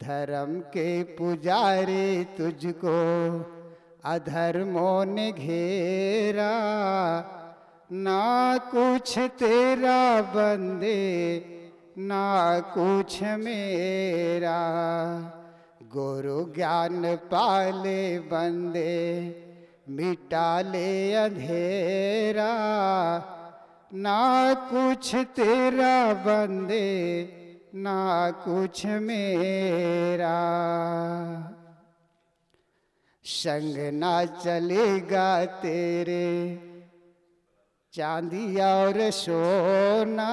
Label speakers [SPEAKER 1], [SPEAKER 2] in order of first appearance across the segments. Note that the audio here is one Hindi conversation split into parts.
[SPEAKER 1] धर्म के पुजारे तुझको अधर्मों ने घेरा ना कुछ तेरा बंदे ना कुछ मेरा गुरु ज्ञान पाले बंदे मिटा ले अंधेरा ना कुछ तेरा बंदे ना कुछ मेरा संग ना चलेगा तेरे चांदी और सोना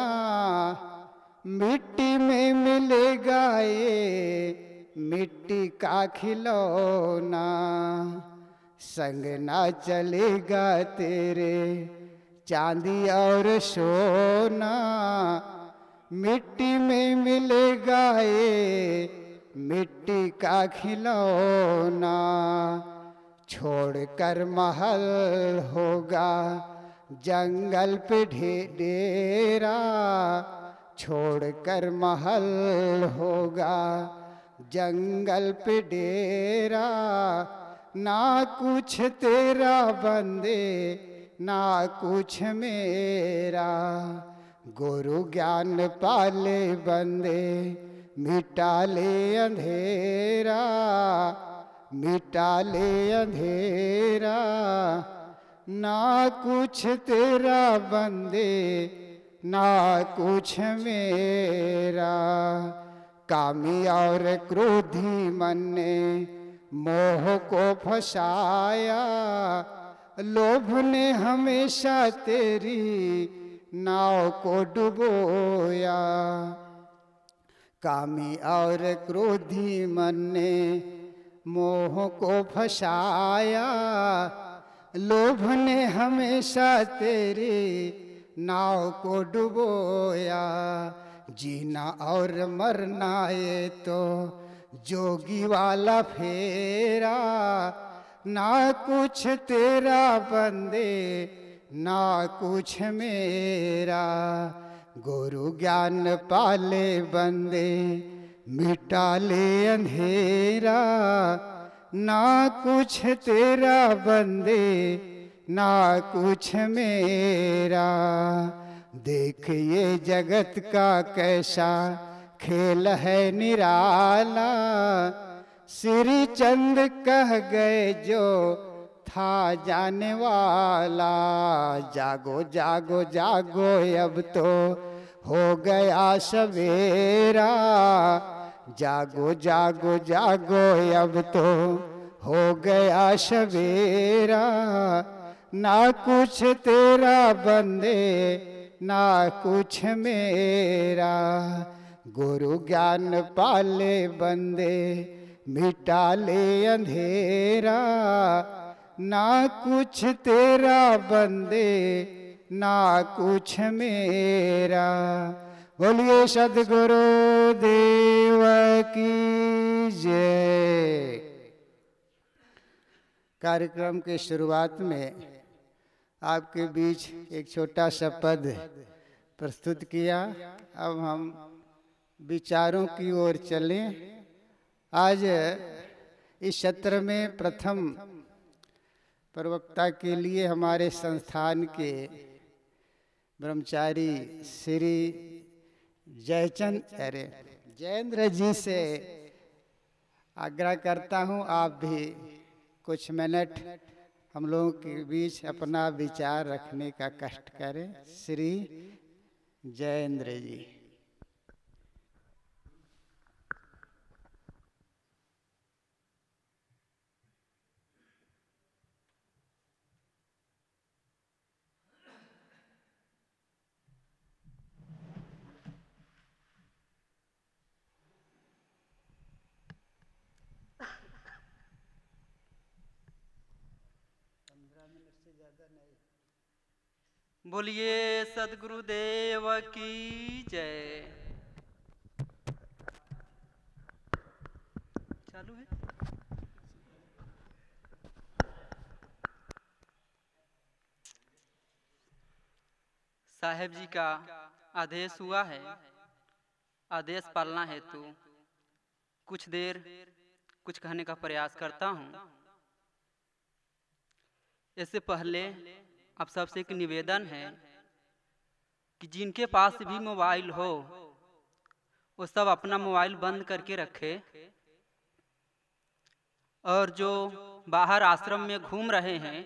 [SPEAKER 1] मिट्टी में मिलेगा ये मिट्टी का खिलौना संग ना चलेगा तेरे चांदी और सोना मिट्टी में मिलेगा ये मिट्टी का खिलौना छोड़कर महल होगा जंगल पे ढेरा छोड़कर महल होगा जंगल पे डेरा ना कुछ तेरा बंदे ना कुछ मेरा गुरु ज्ञान पाले बंदे मिटाले अंधेरा मिटाले अंधेरा ना कुछ तेरा बंदे ना कुछ मेरा कामी और क्रोधी मन ने मोह को फसाया लोभ ने हमेशा तेरी नाव को डुबोया कामी और क्रोधी मन ने मोह को फसाया लोभ ने हमेशा तेरे नाव को डुबोया जीना और मरना ये तो जोगी वाला फेरा ना कुछ तेरा बंदे ना कुछ मेरा गुरु ज्ञान पाले बंदे मिटा ले अंधेरा ना कुछ तेरा बंदे ना कुछ मेरा देख ये जगत का कैसा खेल है निराला श्री चंद कह गए जो था जाने वाला जागो जागो जागो अब तो हो गया सवेरा जागो जागो जागो अब तो हो गया सवेरा ना कुछ तेरा बंदे ना कुछ मेरा गुरु ज्ञान पाले बंदे मिटा ले अंधेरा ना कुछ तेरा बंदे ना कुछ मेरा बोलिए सदगुरु देव की जय कार्यक्रम के शुरुआत में आपके बीच एक छोटा सा पद प्रस्तुत किया अब हम विचारों की ओर चलें आज इस सत्र में प्रथम प्रवक्ता के लिए हमारे संस्थान के ब्रह्मचारी श्री जयचंद अरे जयेंद्र जी से आग्रह करता हूँ आप भी कुछ मिनट हम लोगों के बीच अपना विचार रखने का कष्ट करें श्री जयेंद्र जी
[SPEAKER 2] बोलिए सदगुरुदेव की जय चालू है साहेब जी का आदेश हुआ है आदेश पालना हेतु कुछ देर कुछ कहने का प्रयास करता हूँ इससे पहले आप सबसे एक निवेदन है कि जिनके पास भी मोबाइल हो वो सब अपना मोबाइल बंद करके रखे और जो बाहर आश्रम में घूम रहे हैं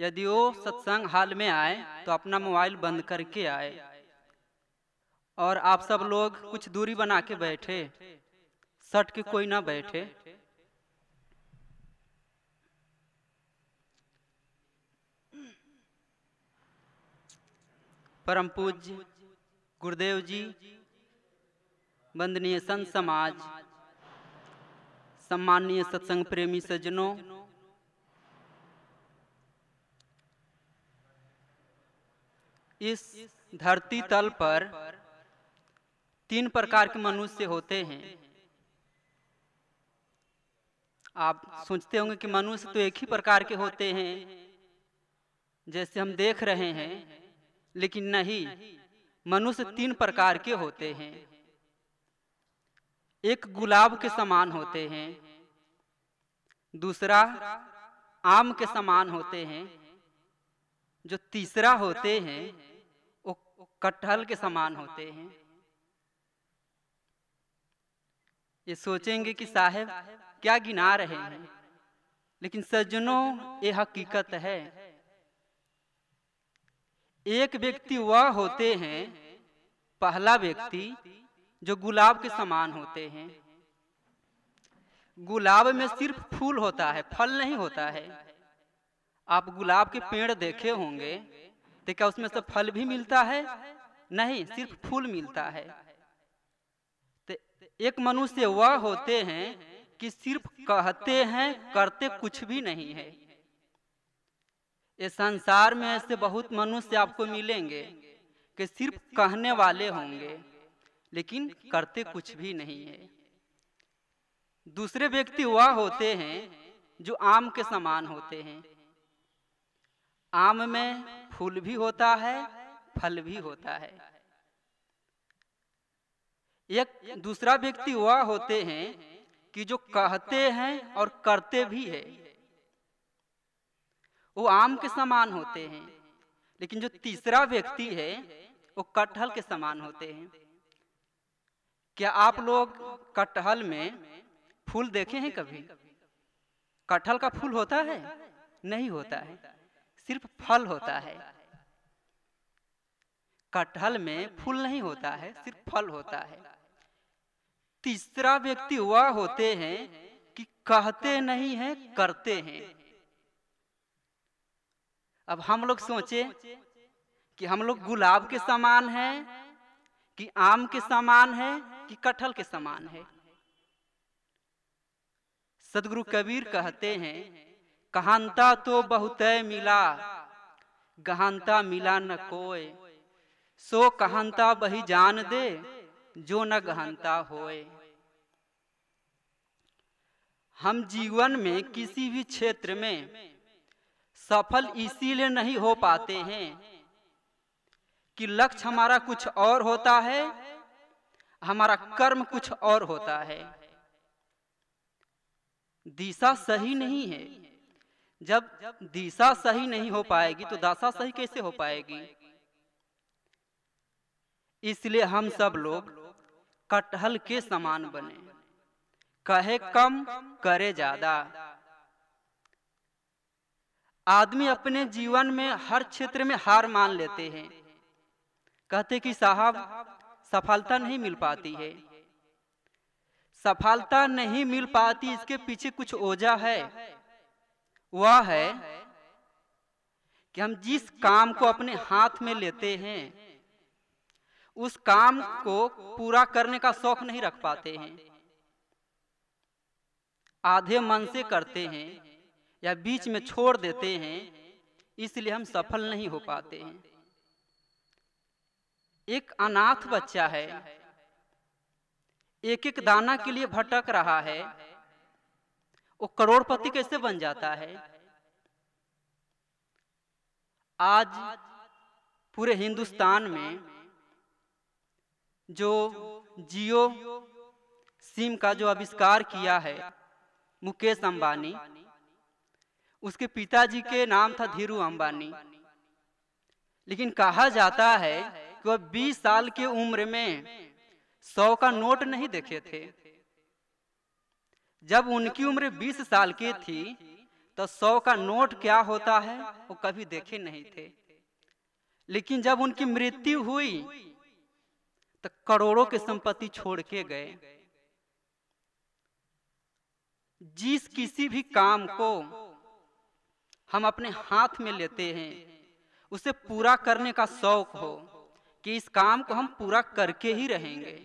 [SPEAKER 2] यदि वो सत्संग हाल में आए तो अपना मोबाइल बंद करके आए और आप सब लोग कुछ दूरी बना के बैठे सट के कोई ना बैठे परम पूज्य गुरुदेव जी वंदनीय संत समाज सम्माननीय सत्संग प्रेमी सज्जनों इस धरती तल पर तीन प्रकार के मनुष्य होते हैं आप सोचते होंगे कि मनुष्य तो एक ही प्रकार के होते हैं जैसे हम देख रहे हैं लेकिन नहीं मनुष्य तीन प्रकार के होते हैं एक गुलाब के समान होते हैं दूसरा आम के समान होते हैं जो तीसरा होते हैं वो कटहल के समान होते हैं ये सोचेंगे कि साहेब क्या गिना रहे हैं लेकिन सज्जनों ये हकीकत है एक व्यक्ति वह होते हैं पहला व्यक्ति जो गुलाब के समान होते हैं गुलाब में सिर्फ फूल होता है फल नहीं होता है आप गुलाब के पेड़ देखे होंगे तो क्या उसमें से फल भी मिलता है नहीं सिर्फ फूल मिलता है तो एक मनुष्य वह होते हैं कि सिर्फ कहते हैं करते कुछ भी नहीं है इस संसार में ऐसे बहुत मनुष्य आपको मिलेंगे कि सिर्फ कहने वाले होंगे लेकिन करते कुछ भी नहीं है दूसरे व्यक्ति वह होते हैं जो आम के समान होते हैं आम में फूल भी होता है फल भी होता है एक दूसरा व्यक्ति वह होते हैं कि जो कहते हैं और करते भी है वो आम के समान होते हैं लेकिन जो तीसरा व्यक्ति है वो कटहल के समान होते हैं क्या आप लोग कटहल में फूल देखे हैं कभी कटहल का फूल होता है
[SPEAKER 3] नहीं होता है
[SPEAKER 2] सिर्फ फल होता है कटहल में फूल नहीं होता है सिर्फ फल होता है तीसरा व्यक्ति वह होते हैं कि कहते नहीं है करते हैं अब हम लोग सोचे कि हम लोग गुलाब के समान हैं कि आम के समान है कि कटहल के समान है सदगुरु कबीर कहते हैं कहानता तो बहुत मिला गहानता मिला न कोय सो कहानता बही जान दे जो न गहनता होए हम जीवन में किसी भी क्षेत्र में सफल इसीलिए नहीं हो पाते हैं कि लक्ष्य हमारा कुछ और होता है हमारा कर्म कुछ और होता है दिशा सही नहीं है जब दिशा सही नहीं हो पाएगी तो दशा सही कैसे हो पाएगी इसलिए हम सब लोग कटहल के समान बने कहे कम करे ज्यादा आदमी अपने जीवन में हर क्षेत्र में हार मान लेते हैं कहते कि साहब सफलता नहीं मिल पाती है सफलता नहीं मिल पाती इसके पीछे कुछ ओझा है वह है कि हम जिस काम को अपने हाथ में लेते हैं उस काम को पूरा करने का शौक नहीं रख पाते हैं आधे मन से करते हैं या बीच में छोड़ देते हैं इसलिए हम सफल नहीं हो पाते हैं एक अनाथ बच्चा है एक एक दाना के लिए भटक रहा है वो करोड़पति कैसे बन जाता है आज पूरे हिंदुस्तान में जो जियो सिम का जो आविष्कार किया है मुकेश अंबानी उसके पिताजी के नाम था धीरू अंबानी लेकिन कहा जाता है कि वह 20 साल की उम्र में सौ का नोट नहीं देखे थे जब उनकी उम्र 20 साल की थी तो सौ का नोट क्या होता है वो कभी देखे नहीं थे लेकिन जब उनकी मृत्यु हुई तो करोड़ों की संपत्ति छोड़ के गए जिस किसी भी काम को हम अपने हाथ में लेते हैं उसे पूरा करने का शौक हो कि इस काम को हम पूरा करके ही रहेंगे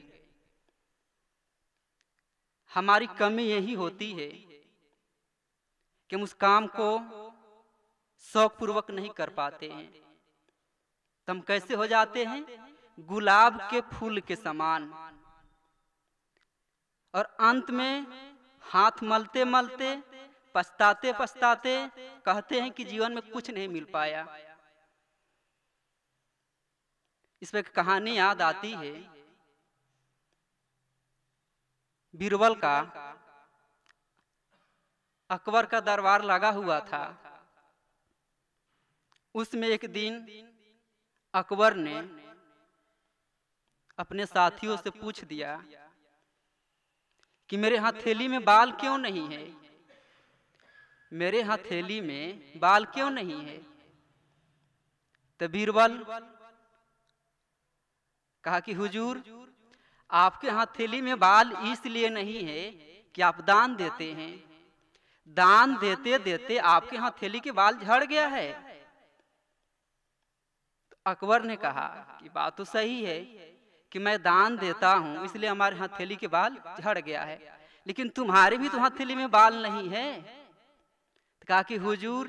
[SPEAKER 2] हमारी कमी यही होती है कि हम उस काम को शौक पूर्वक नहीं कर पाते हैं तो हम कैसे हो जाते हैं गुलाब के फूल के समान और अंत में हाथ मलते मलते पछताते पछताते कहते हैं कि जीवन में कुछ नहीं मिल पाया इसमें कहानी याद आती है बीरबल का अकबर का दरबार लगा हुआ था उसमें एक दिन अकबर ने अपने साथियों से पूछ दिया कि मेरे हाथ थैली में बाल क्यों नहीं है मेरे हथेली में बाल क्यों नहीं है तो बीरबल कहा कि हुजूर आपके हथेली में बाल इसलिए नहीं है कि आप दान देते हैं दान देते देते आपके हथेली के बाल झड़ गया है तो अकबर ने कहा कि बात तो सही है कि मैं दान देता हूं इसलिए हमारे हथेली के बाल झड़ गया है लेकिन तुम्हारे भी तो हथेली में बाल नहीं है कहा कि हुजूर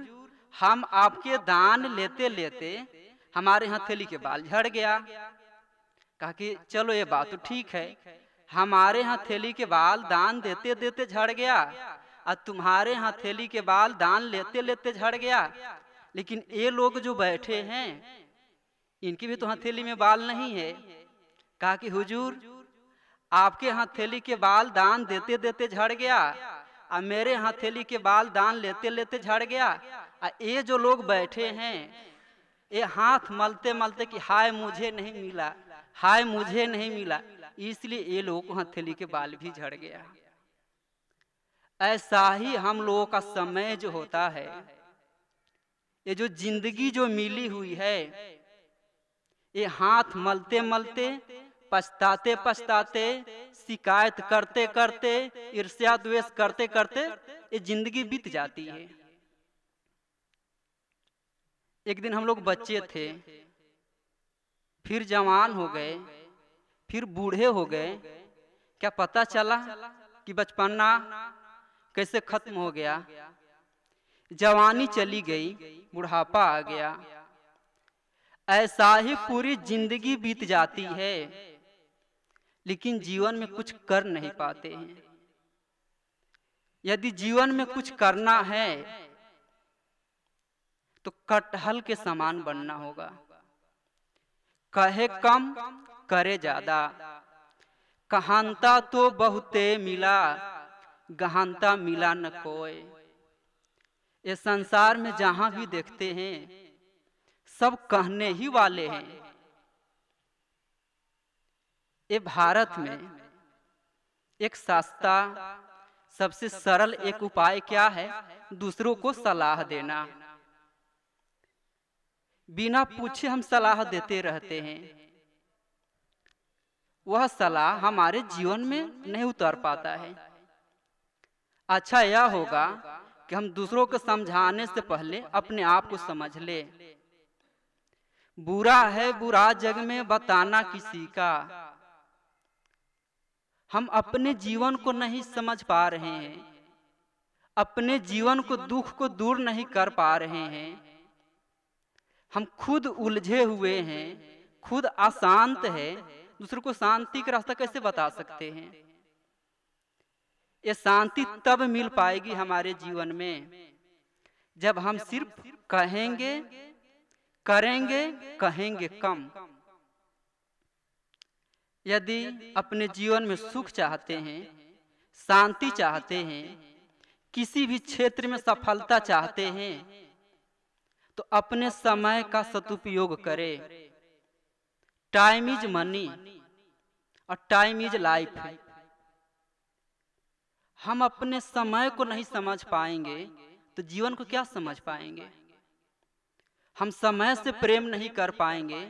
[SPEAKER 2] हम आपके दान लेते लेते हमारे हथेली के बाल झड़ गया कहा कि चलो ये बात तो ठीक है हमारे हथेली के बाल दान देते देते झड़ गया और तुम्हारे हथेली के बाल दान लेते लेते झड़ गया लेकिन ये लोग जो बैठे हैं इनकी भी तो हथेली में बाल नहीं है कहा कि हुजूर आपके हथेली के बाल दान देते देते झड़ गया आ मेरे हथेली के बाल दान लेते लेते झड़ गया आ ये जो लोग बैठे हैं ये हाथ मलते मलते कि हाय मुझे नहीं मिला हाय मुझे नहीं मिला इसलिए ये लोगों को हथेली के बाल भी झड़ गया ऐसा ही हम लोगों का समय जो होता है ये जो जिंदगी जो मिली हुई है ये हाथ मलते मलते पछताते पछताते शिकायत करते करते ईर्ष्या द्वेष करते करते ये जिंदगी बीत जाती है एक दिन हम लोग बच्चे थे फिर जवान हो गए फिर बूढ़े हो गए क्या पता चला कि बचपना कैसे खत्म हो गया जवानी चली गई बुढ़ापा आ गया ऐसा ही पूरी जिंदगी बीत जाती है लेकिन जीवन में कुछ कर नहीं पाते हैं यदि जीवन में कुछ करना है तो कटहल के समान बनना होगा कहे कम करे ज्यादा कहानता तो बहुते मिला गहानता मिला न कोई ये संसार में जहां भी देखते हैं सब कहने ही वाले हैं ये भारत में एक सस्ता सबसे सरल एक उपाय क्या है दूसरों को सलाह देना बिना पूछे हम सलाह देते रहते हैं वह सलाह हमारे जीवन में नहीं उतर पाता है अच्छा यह होगा कि हम दूसरों को समझाने से पहले अपने आप को समझ ले बुरा है बुरा जग में बताना किसी का हम अपने जीवन को नहीं समझ पा रहे हैं अपने जीवन को दुख को दूर नहीं कर पा रहे हैं हम खुद उलझे हुए हैं खुद अशांत है दूसरे को शांति का रास्ता कैसे बता सकते हैं ये शांति तब मिल पाएगी हमारे जीवन में जब हम सिर्फ कहेंगे करेंगे कहेंगे कम यदि अपने जीवन में सुख चाहते हैं शांति चाहते हैं किसी भी क्षेत्र में सफलता चाहते हैं तो अपने समय का सदुपयोग करें टाइम इज मनी और टाइम इज लाइफ हम अपने समय को नहीं समझ पाएंगे तो जीवन को क्या समझ पाएंगे हम समय से प्रेम नहीं कर पाएंगे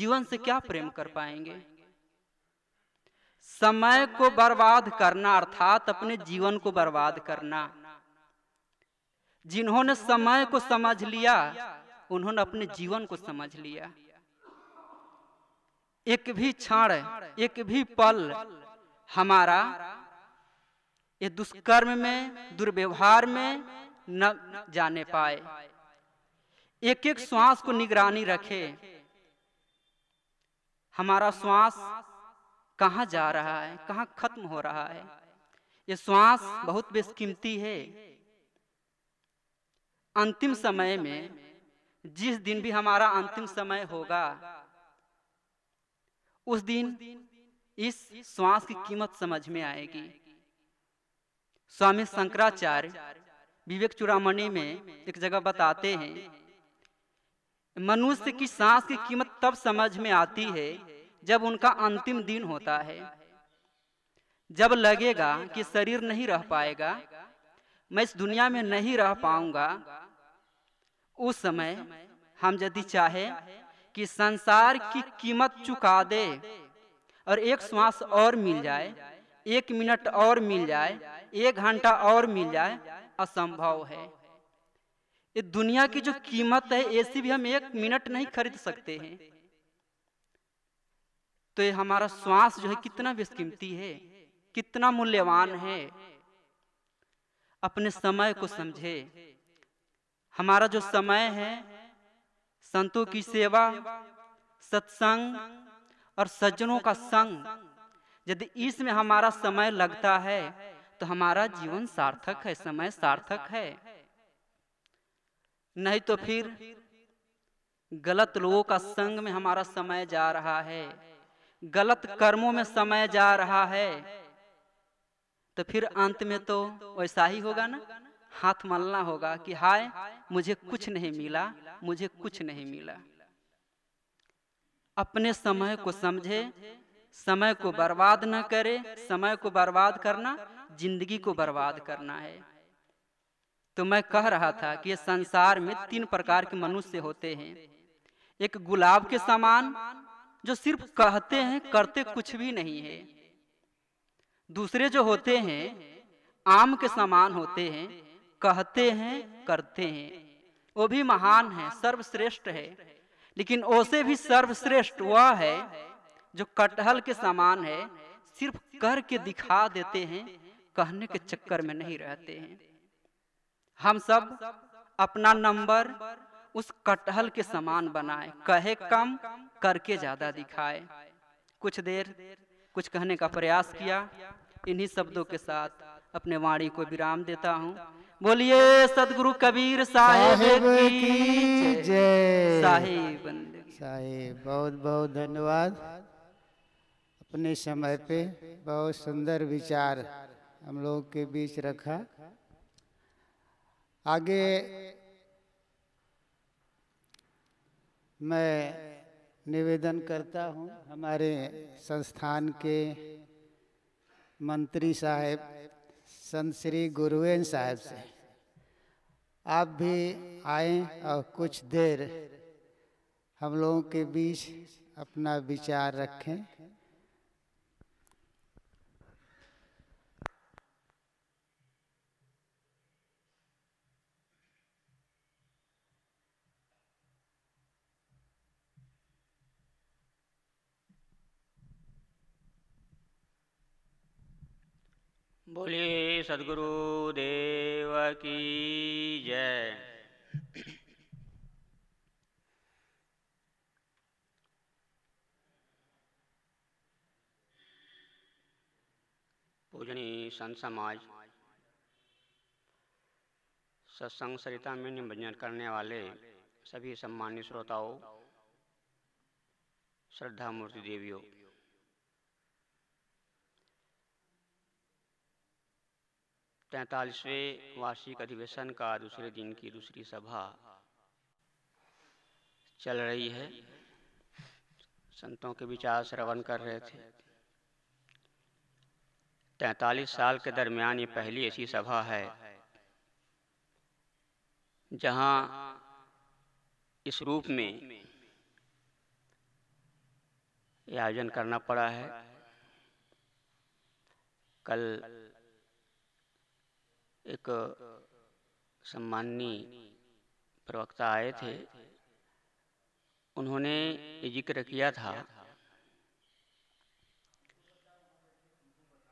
[SPEAKER 2] जीवन से क्या प्रेम कर पाएंगे समय को बर्बाद करना अर्थात अपने जीवन को बर्बाद करना जिन्होंने समय को समझ लिया उन्होंने अपने जीवन को समझ लिया एक भी क्षण एक भी पल हमारा ये दुष्कर्म में दुर्व्यवहार में न जाने पाए एक एक श्वास को निगरानी रखे हमारा श्वास कहाँ जा रहा है कहाँ खत्म हो रहा है ये श्वास बहुत बेसकीमती है अंतिम समय में जिस दिन भी हमारा अंतिम समय होगा उस दिन इस श्वास की कीमत समझ में आएगी स्वामी शंकराचार्य विवेक चुरामणि में एक जगह बताते हैं मनुष्य की सांस की कीमत तब समझ में आती है जब उनका अंतिम दिन होता है जब लगेगा कि शरीर नहीं रह पाएगा मैं इस दुनिया में नहीं रह पाऊंगा उस समय हम यदि चाहे कि संसार की कीमत चुका दे और एक श्वास और मिल जाए एक मिनट और मिल जाए एक घंटा और मिल जाए असंभव है ये दुनिया की जो कीमत है ऐसी भी हम एक मिनट नहीं खरीद सकते हैं तो ये हमारा श्वास जो है कितना बेशकीमती है कितना मूल्यवान है अपने समय को समझे हमारा जो समय है संतों की सेवा सत्संग और सज्जनों का संग यदि इसमें हमारा समय लगता है तो हमारा जीवन सार्थक है समय सार्थक है नहीं तो फिर गलत लोगों का संग में हमारा समय जा रहा है गलत कर्मों में समय जा रहा है तो फिर अंत में तो वैसा ही होगा ना हाथ मलना होगा कि हाय मुझे कुछ नहीं मिला मुझे कुछ नहीं मिला अपने समय को समझे समय को बर्बाद न करे समय को बर्बाद करना जिंदगी को बर्बाद करना है तो मैं कह रहा था कि ये संसार में तीन प्रकार के मनुष्य होते हैं एक गुलाब के समान जो सिर्फ कहते हैं करते कुछ भी नहीं है दूसरे जो होते हैं आम के समान होते हैं कहते हैं करते हैं वो भी महान है सर्वश्रेष्ठ है लेकिन ओसे भी सर्वश्रेष्ठ वह है जो कटहल के समान है सिर्फ करके दिखा देते हैं कहने के चक्कर में नहीं रहते हैं हम सब अपना नंबर उस कटहल के समान बनाए कहे कम करके ज्यादा दिखाए कुछ देर कुछ कहने का प्रयास किया इन्हीं शब्दों के साथ अपने वाणी को विराम देता हूँ बोलिए सदगुरु कबीर साहेब जय साहिब
[SPEAKER 1] बहुत बहुत धन्यवाद अपने समय पे बहुत सुंदर विचार हम लोग के बीच रखा आगे मैं निवेदन करता हूं हमारे संस्थान के मंत्री साहब संत श्री गुरुवेन साहब से आप भी आए और कुछ देर हम लोगों के बीच अपना विचार रखें
[SPEAKER 4] बोलिए सदगुरु देव की जय पूजनी संत समाज सत्संग सरिता में निमजन करने वाले सभी सम्मानित श्रोताओं श्रद्धा मूर्ति देवियों तैतालीसवें वार्षिक अधिवेशन का दूसरे दिन की दूसरी सभा चल रही है संतों के विचार श्रवण कर रहे थे तैतालीस साल के दरमियान ये पहली ऐसी सभा है जहां इस रूप में आयोजन करना पड़ा है कल एक सम्माननीय प्रवक्ता आए थे उन्होंने जिक्र किया था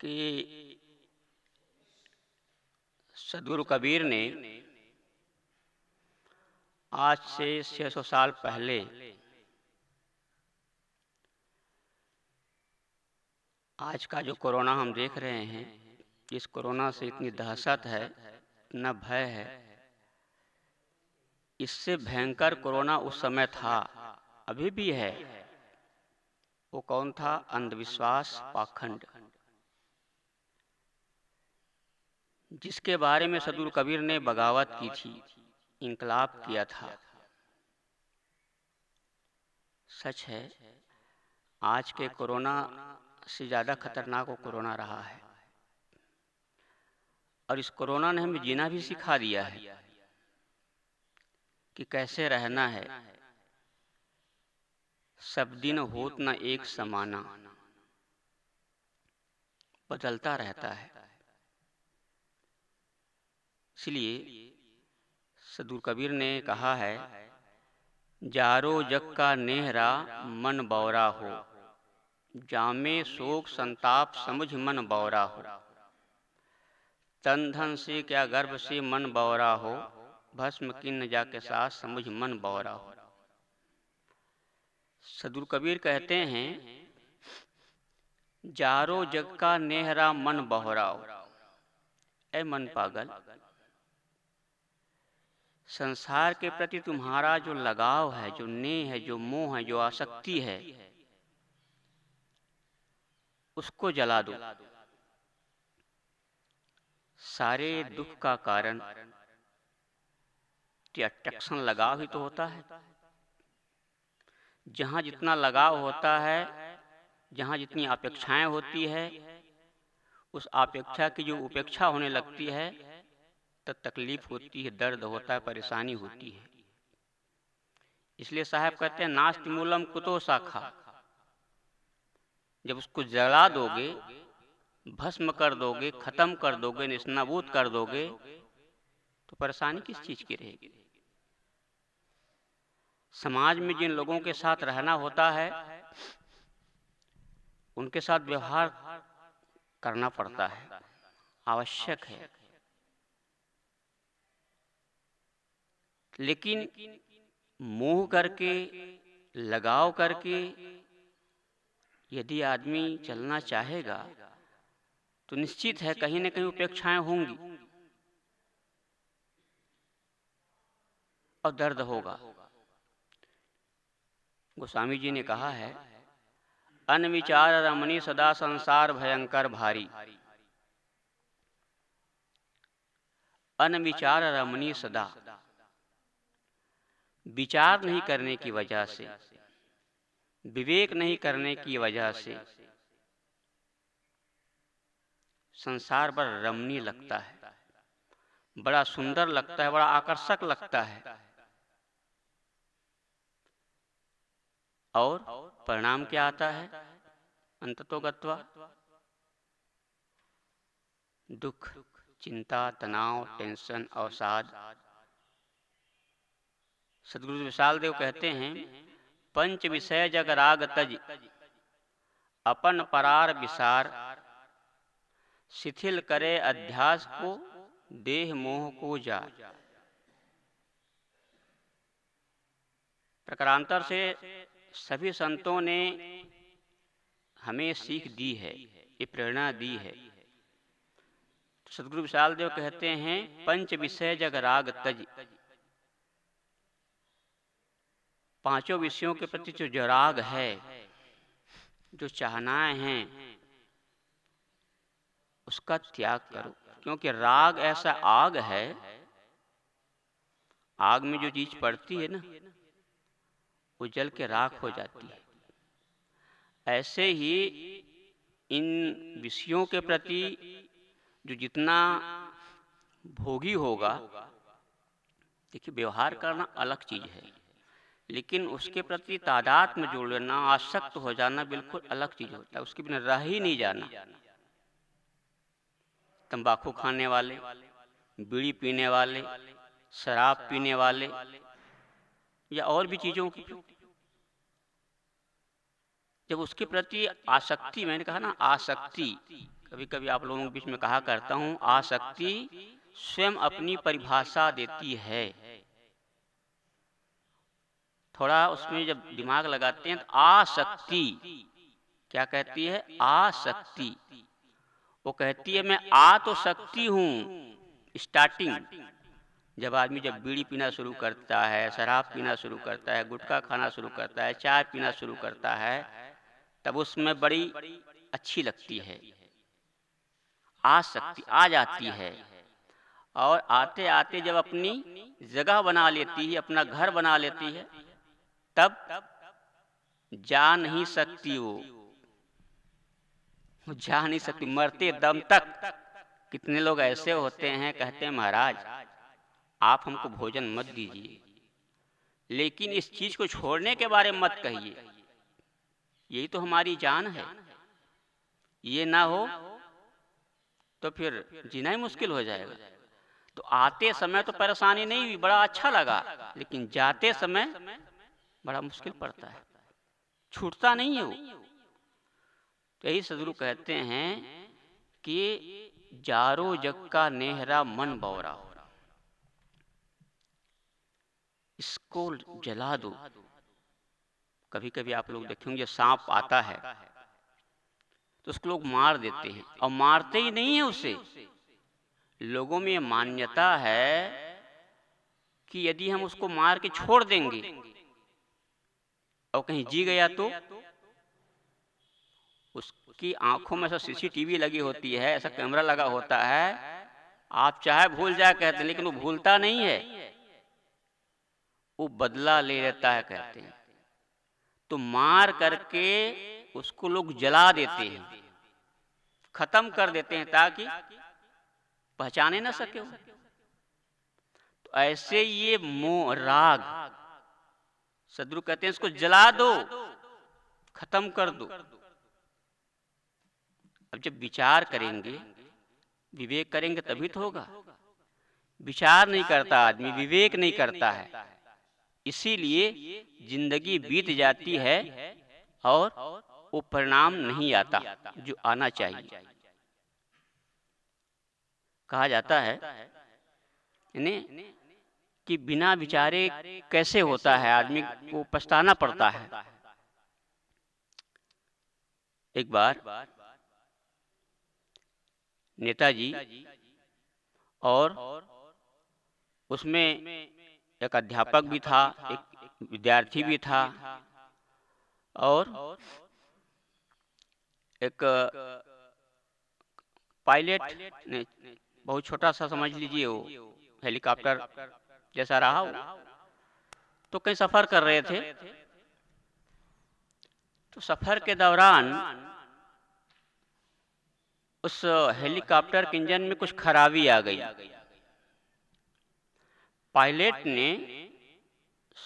[SPEAKER 4] कि सदगुरु कबीर ने आज से 600 साल पहले आज का जो कोरोना हम देख रहे हैं कि इस कोरोना से इतनी दहशत है इतना भय है इससे भयंकर कोरोना उस समय था अभी भी है वो कौन था अंधविश्वास पाखंड जिसके बारे में सदुर कबीर ने बगावत की थी इनकलाब किया था सच है आज के कोरोना से ज़्यादा खतरनाक वो कोरोना रहा है और इस कोरोना ने हमें जीना भी सिखा दिया है कि कैसे रहना है सब दिन होत ना एक समाना बदलता रहता है इसलिए सदूर कबीर ने कहा है जारो जग का नेहरा मन बौरा हो जामे शोक संताप समझ मन बौरा हो तन धन सी क्या गर्भ सी मन बौरा हो भस्म किन्न जाके साथ समुझ मन बौरा हो सदुर कबीर कहते हैं जारो जग का नेहरा मन बहरा हो ए मन पागल संसार के प्रति तुम्हारा जो लगाव है जो नेह है जो मोह है जो आसक्ति है उसको जला दो सारे दुख का कारण अट्रैक्शन लगाव ही तो होता है जहाँ जितना लगाव होता है जहाँ जितनी अपेक्षाएं होती है उस अपेक्षा की जो उपेक्षा होने लगती है तब तकलीफ होती है दर्द होता है परेशानी होती है इसलिए साहब कहते हैं नास्त मूलम कुतो शाखा जब उसको जला दोगे भस्म कर दोगे खत्म कर दोगे निष्नाबूत कर दोगे तो परेशानी किस चीज की रहेगी समाज में जिन लोगों के साथ रहना होता है उनके साथ व्यवहार करना पड़ता है आवश्यक है लेकिन मुंह करके लगाव करके यदि आदमी चलना चाहेगा तो निश्चित है कहीं ना कहीं उपेक्षाएं होंगी और दर्द होगा गोस्वामी जी ने कहा है अन विचार रमणी सदा संसार भयंकर भारी अन विचार रमणी सदा विचार नहीं करने की वजह से विवेक नहीं करने की वजह से संसार बड़ा रमणीय लगता है बड़ा सुंदर लगता है बड़ा आकर्षक लगता है और परिणाम क्या आता है अंततोगत्वा दुख चिंता तनाव टेंशन अवसाद सदगुरु विशाल देव कहते हैं पंच विषय जग राग तज अपन परार विसार शिथिल करे अध्यास को देह मोह को जा प्रकरांतर से सभी संतों ने हमें सीख दी है ये प्रेरणा दी है तो सदगुरु विशाल देव कहते हैं पंच विषय जग राग तज पांचों विषयों के प्रति जो जराग है जो चाहनाएं हैं उसका त्याग करो क्योंकि राग ऐसा आग है आग में जो चीज पड़ती है ना वो जल के राख हो जाती है ऐसे ही इन विषयों के प्रति जो जितना भोगी होगा देखिए व्यवहार करना अलग चीज है लेकिन उसके प्रति तादाद में जुड़ लेना आसक्त हो जाना बिल्कुल अलग चीज होता है उसके बिना रह ही नहीं जाना तंबाकू खाने वाले बीड़ी पीने वाले शराब पीने वाले या और भी चीज़ों की जब उसके प्रति आसक्ति मैंने कहा ना आसक्ति कभी कभी आप लोगों के बीच में कहा करता हूँ आसक्ति स्वयं अपनी परिभाषा देती है थोड़ा उसमें जब दिमाग लगाते हैं तो आसक्ति क्या कहती है आसक्ति वो कहती है मैं आ तो, तो सकती हूँ स्टार्टिंग जब आदमी जब बीड़ी पीना शुरू करता है शराब पीना शुरू करता है गुटखा खाना शुरू करता है चाय पीना शुरू करता है तब उसमें बड़ी अच्छी लगती है आ सकती आ जाती है और आते आते जब अपनी जगह बना लेती है अपना घर बना लेती है तब जा नहीं सकती वो वो जा नहीं सकती मरते दम तक कितने लोग ऐसे होते हैं कहते हैं महाराज आप हमको भोजन मत दीजिए लेकिन इस चीज को छोड़ने के बारे में मत कहिए यही तो हमारी जान है ये ना हो तो फिर जीना ही मुश्किल हो जाएगा तो आते समय तो परेशानी नहीं हुई बड़ा अच्छा लगा लेकिन जाते समय बड़ा मुश्किल पड़ता है छूटता नहीं है वो तो यही सदगुरु कहते हैं कि जारो जग का नेहरा मन बौरा इसको जला दो कभी कभी आप लोग देखेंगे सांप आता है तो उसको लोग मार देते हैं और मारते ही नहीं है उसे लोगों में मान्यता है कि यदि हम उसको मार के छोड़ देंगे और कहीं जी गया तो उसकी आंखों में से सीसीटीवी लगी होती है ऐसा कैमरा लगा होता है आप चाहे भूल जाए कहते हैं लेकिन वो भूलता नहीं है वो बदला ले लेता है कहते हैं तो मार करके उसको लोग जला देते हैं खत्म कर देते हैं ताकि पहचाने ना सके तो ऐसे ये मोह राग सदरु कहते हैं इसको जला दो खत्म कर दो अब जब विचार करेंगे विवेक करेंगे तभी तो होगा विचार नहीं करता आदमी विवेक नहीं करता है इसीलिए जिंदगी बीत जाती है और वो परिणाम नहीं आता जो आना चाहिए कहा जाता है कि बिना विचारे कैसे होता है आदमी को पछताना पड़ता है एक बार नेताजी और उसमें एक अध्यापक भी था एक विद्यार्थी भी था और एक
[SPEAKER 3] पायलट बहुत छोटा सा समझ लीजिए वो हेलीकॉप्टर जैसा रहा वो
[SPEAKER 4] तो कहीं सफ़र कर रहे थे तो सफ़र के दौरान उस हेलीकॉप्टर के इंजन में कुछ खराबी आ गई पायलट ने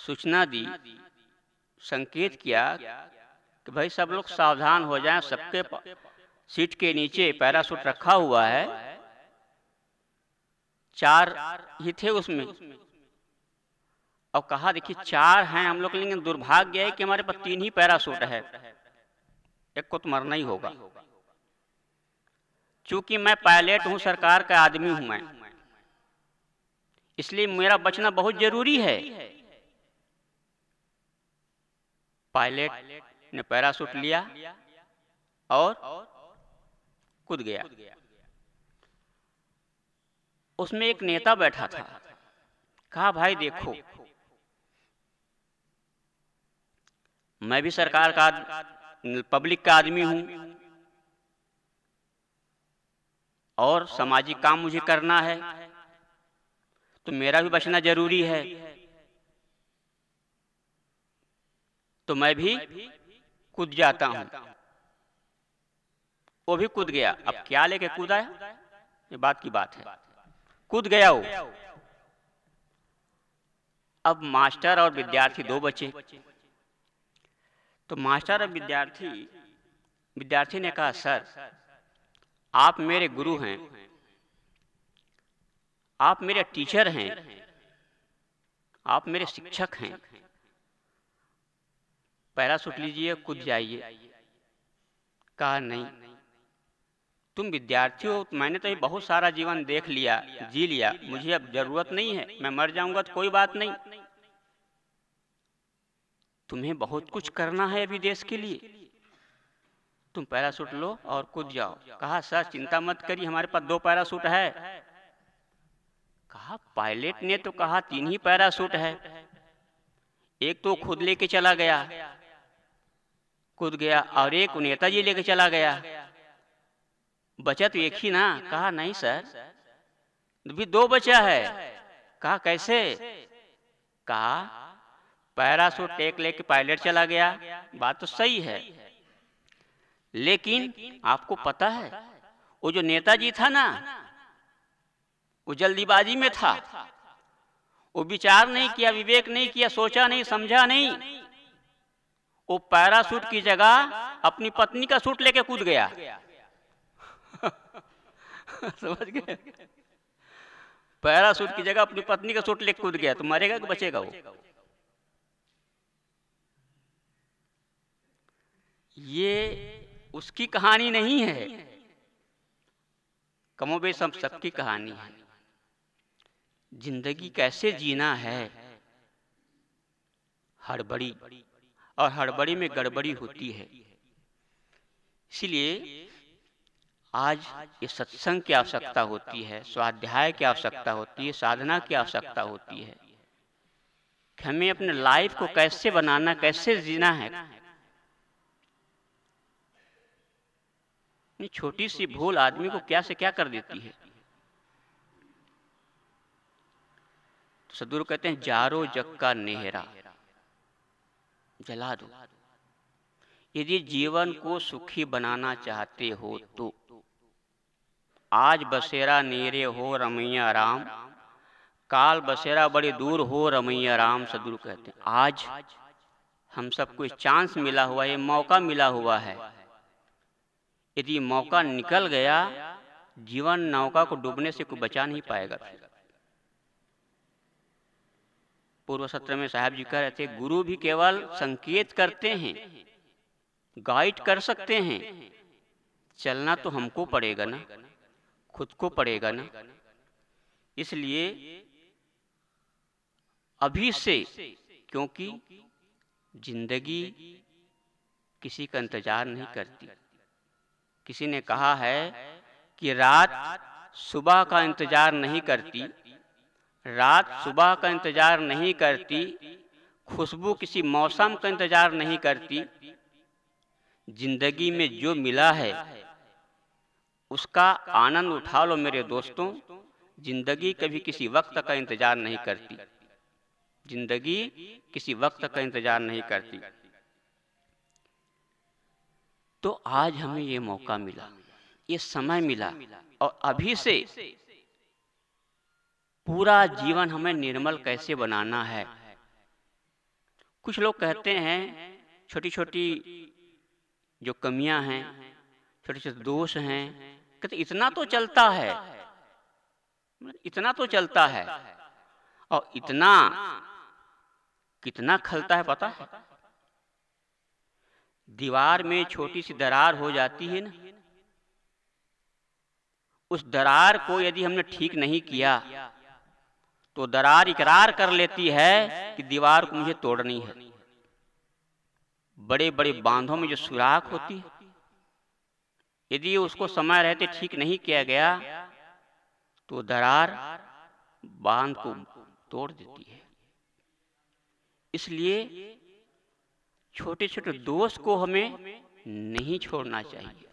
[SPEAKER 4] सूचना दी संकेत किया कि भाई सब लोग सावधान हो जाएं सबके सीट के नीचे पैरासूट रखा हुआ है चार ही थे उसमें और कहा देखिए चार हैं हम लोग लेकिन दुर्भाग्य है कि हमारे पास तीन ही पैरासूट है एक को तो मरना ही होगा चूंकि मैं पायलट हूँ सरकार का आदमी हूं मैं इसलिए मेरा बचना बहुत जरूरी है पायलट ने पैरासूट लिया और कूद गया उसमें एक नेता बैठा था कहा भाई देखो मैं भी सरकार का पब्लिक का आदमी हूं और सामाजिक काम मुझे करना है तो मेरा भी बचना जरूरी है तो मैं भी कूद जाता हूं वो भी कूद गया अब क्या लेके कूदा है ये बात की बात है कूद गया वो अब मास्टर और विद्यार्थी दो बचे तो मास्टर और विद्यार्थी विद्यार्थी ने कहा सर आप मेरे गुरु हैं आप मेरे टीचर हैं आप मेरे शिक्षक हैं सुट लीजिए कूद जाइए कहा नहीं तुम विद्यार्थी हो मैंने तो ये बहुत सारा जीवन देख लिया जी लिया मुझे अब जरूरत नहीं है मैं मर जाऊंगा तो कोई बात नहीं तुम्हें बहुत कुछ करना है अभी देश के लिए तुम पैरासूट लो और कूद जाओ कहा सर चिंता मत करिए हमारे पास दो पैरासूट है कहा पायलट ने तो कहा तीन ही पैरासूट है एक तो खुद लेके चला गया कूद गया और एक नेताजी लेके चला गया बचा तो एक ही ना कहा नहीं सर भी दो बचा है कहा कैसे कहा पैरासूट एक लेके पायलट चला गया बात तो सही है लेकिन आपको पता है वो जो नेताजी था ना वो जल्दीबाजी में था वो विचार नहीं किया विवेक नहीं किया सोचा नहीं समझा नहीं वो पैरासूट की जगह अपनी पत्नी का सूट लेके कूद गया समझ गए पैरासूट की जगह अपनी पत्नी का सूट लेके कूद गया तो मरेगा कि बचेगा वो ये उसकी कहानी नहीं है कमोबेश हम सबकी कहानी है जिंदगी कैसे जीना है हड़बड़ी और हड़बड़ी में गड़बड़ी होती है इसलिए आज ये सत्संग की आवश्यकता होती है स्वाध्याय की आवश्यकता होती है साधना की आवश्यकता होती है हमें अपने लाइफ को कैसे बनाना कैसे जीना है छोटी सी भूल आदमी को क्या से क्या कर देती है तो सदगुरु कहते हैं जारो जग का नेहरा जला दो यदि जीवन को सुखी बनाना चाहते हो तो, तो आज बसेरा नेरे हो रमैया राम काल बसेरा बड़े दूर हो रमैया राम सदगुरु कहते हैं आज हम सबको चांस मिला हुआ है मौका मिला हुआ है यदि मौका निकल गया जीवन नौका को डूबने से कोई बचा नहीं पाएगा फिर पूर्व सत्र में साहब जी कह रहे थे गुरु भी केवल संकेत करते हैं गाइड कर सकते हैं चलना तो हमको पड़ेगा ना खुद को पड़ेगा ना इसलिए अभी से क्योंकि जिंदगी किसी का इंतजार नहीं करती किसी ने कहा है कि रात सुबह का इंतजार नहीं करती रात सुबह का इंतजार नहीं करती खुशबू किसी मौसम का इंतजार नहीं करती जिंदगी में जो मिला है उसका आनंद उठा लो मेरे दोस्तों जिंदगी कभी किसी वक्त का इंतजार नहीं करती जिंदगी किसी वक्त का इंतजार नहीं करती तो आज हमें ये मौका मिला ये समय मिला और अभी से पूरा जीवन हमें निर्मल कैसे बनाना है कुछ लोग कहते हैं छोटी छोटी जो कमियां हैं छोटे छोटे दोष हैं कहते इतना तो चलता है इतना तो चलता है और इतना कितना खलता है पता है दीवार में छोटी सी दरार हो जाती है ना उस दरार को यदि हमने ठीक नहीं किया तो दरार इकरार कर लेती है कि दीवार को मुझे तोड़नी है बड़े बड़े बांधों में जो सुराख होती है यदि उसको समय रहते ठीक नहीं किया गया तो दरार बांध को तोड़ देती है इसलिए छोटे छोटे दोष को हमें नहीं छोड़ना चाहिए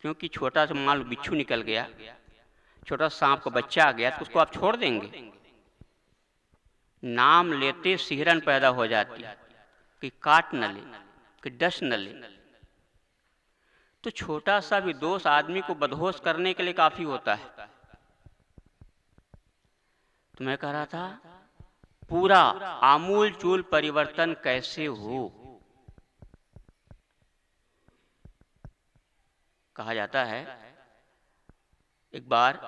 [SPEAKER 4] क्योंकि छोटा सा माल बिच्छू निकल गया छोटा सांप का बच्चा आ गया तो उसको आप छोड़ देंगे नाम लेते सिहरन पैदा हो जाती कि काट न ले कि डस न ले तो छोटा सा भी दोष आदमी को बदहोश करने के लिए काफी होता है तो मैं कह रहा था पूरा आमूल चूल परिवर्तन कैसे हो कहा जाता है एक बार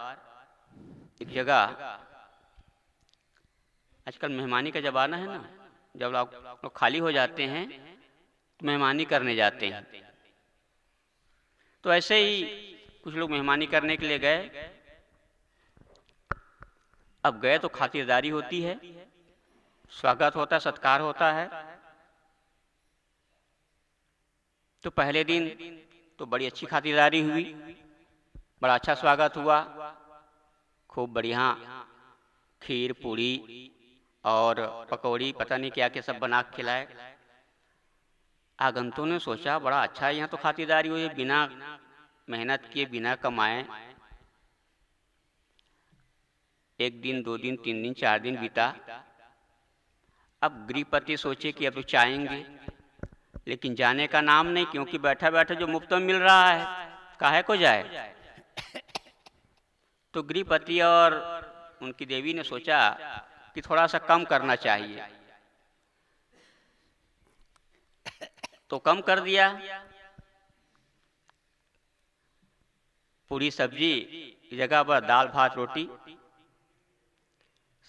[SPEAKER 4] एक जगह आजकल मेहमानी का जमाना है ना जब लोग खाली हो जाते हैं तो मेहमानी करने जाते हैं तो ऐसे ही कुछ लोग मेहमानी करने के लिए गए अब गए तो खातिरदारी होती है स्वागत होता है सत्कार होता है तो पहले दिन तो बड़ी अच्छी खातिरदारी हुई बड़ा अच्छा स्वागत हुआ खूब बढ़िया खीर पूड़ी और पकौड़ी पता नहीं क्या क्या सब बना खिलाए आगंतु ने सोचा बड़ा अच्छा यहाँ तो खातिरदारी हुई बिना मेहनत किए बिना कमाए एक दिन दो दिन तीन दिन चार दिन बीता अब गृहपति सोचे कि अब तो चाहेंगे लेकिन जाने का नाम नहीं क्योंकि बैठा बैठा जो मुफ्त में मिल रहा है काहे को जाए तो गृहपति और उनकी देवी ने सोचा कि थोड़ा सा कम करना चाहिए तो कम कर दिया पूरी सब्जी जगह पर दाल भात रोटी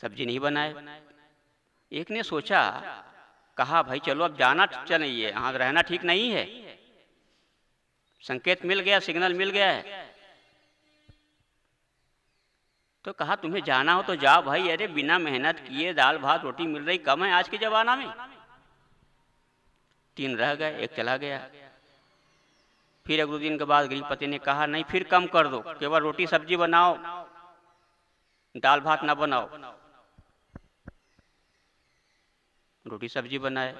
[SPEAKER 4] सब्जी नहीं बनाए एक ने सोचा कहा भाई चलो अब जाना चलिए यहां रहना ठीक नहीं है संकेत मिल गया सिग्नल मिल गया है तो कहा तुम्हें जाना हो तो जाओ भाई अरे बिना मेहनत किए दाल भात रोटी मिल रही कम है आज के जमाना में तीन रह गए एक चला गया फिर एक दो दिन के बाद गृहपति ने कहा नहीं फिर कम कर दो केवल रोटी सब्जी बनाओ दाल भात ना बनाओ रोटी सब्जी बनाए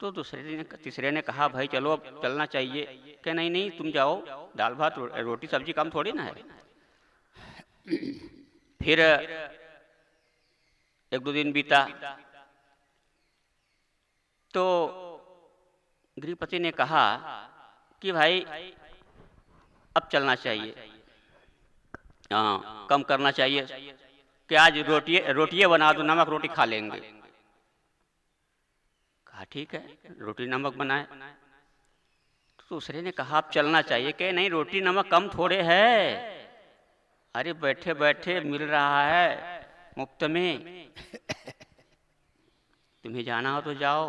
[SPEAKER 4] तो दूसरे ने तीसरे ने कहा भाई चलो अब चलना चाहिए कह नहीं नहीं तुम जाओ दाल भात रोटी सब्जी काम थोड़ी ना है फिर एक दो दिन बीता तो गृहपति ने कहा कि भाई अब चलना चाहिए हाँ कम करना चाहिए कि आज रोटी रोटिए बना दो नमक रोटी खा लेंगे कहा ठीक है रोटी नमक बनाए तो दूसरे ने कहा आप चलना चाहिए कि नहीं रोटी नमक कम थोड़े है अरे बैठे बैठे मिल रहा है मुफ्त में तुम्हें जाना हो तो जाओ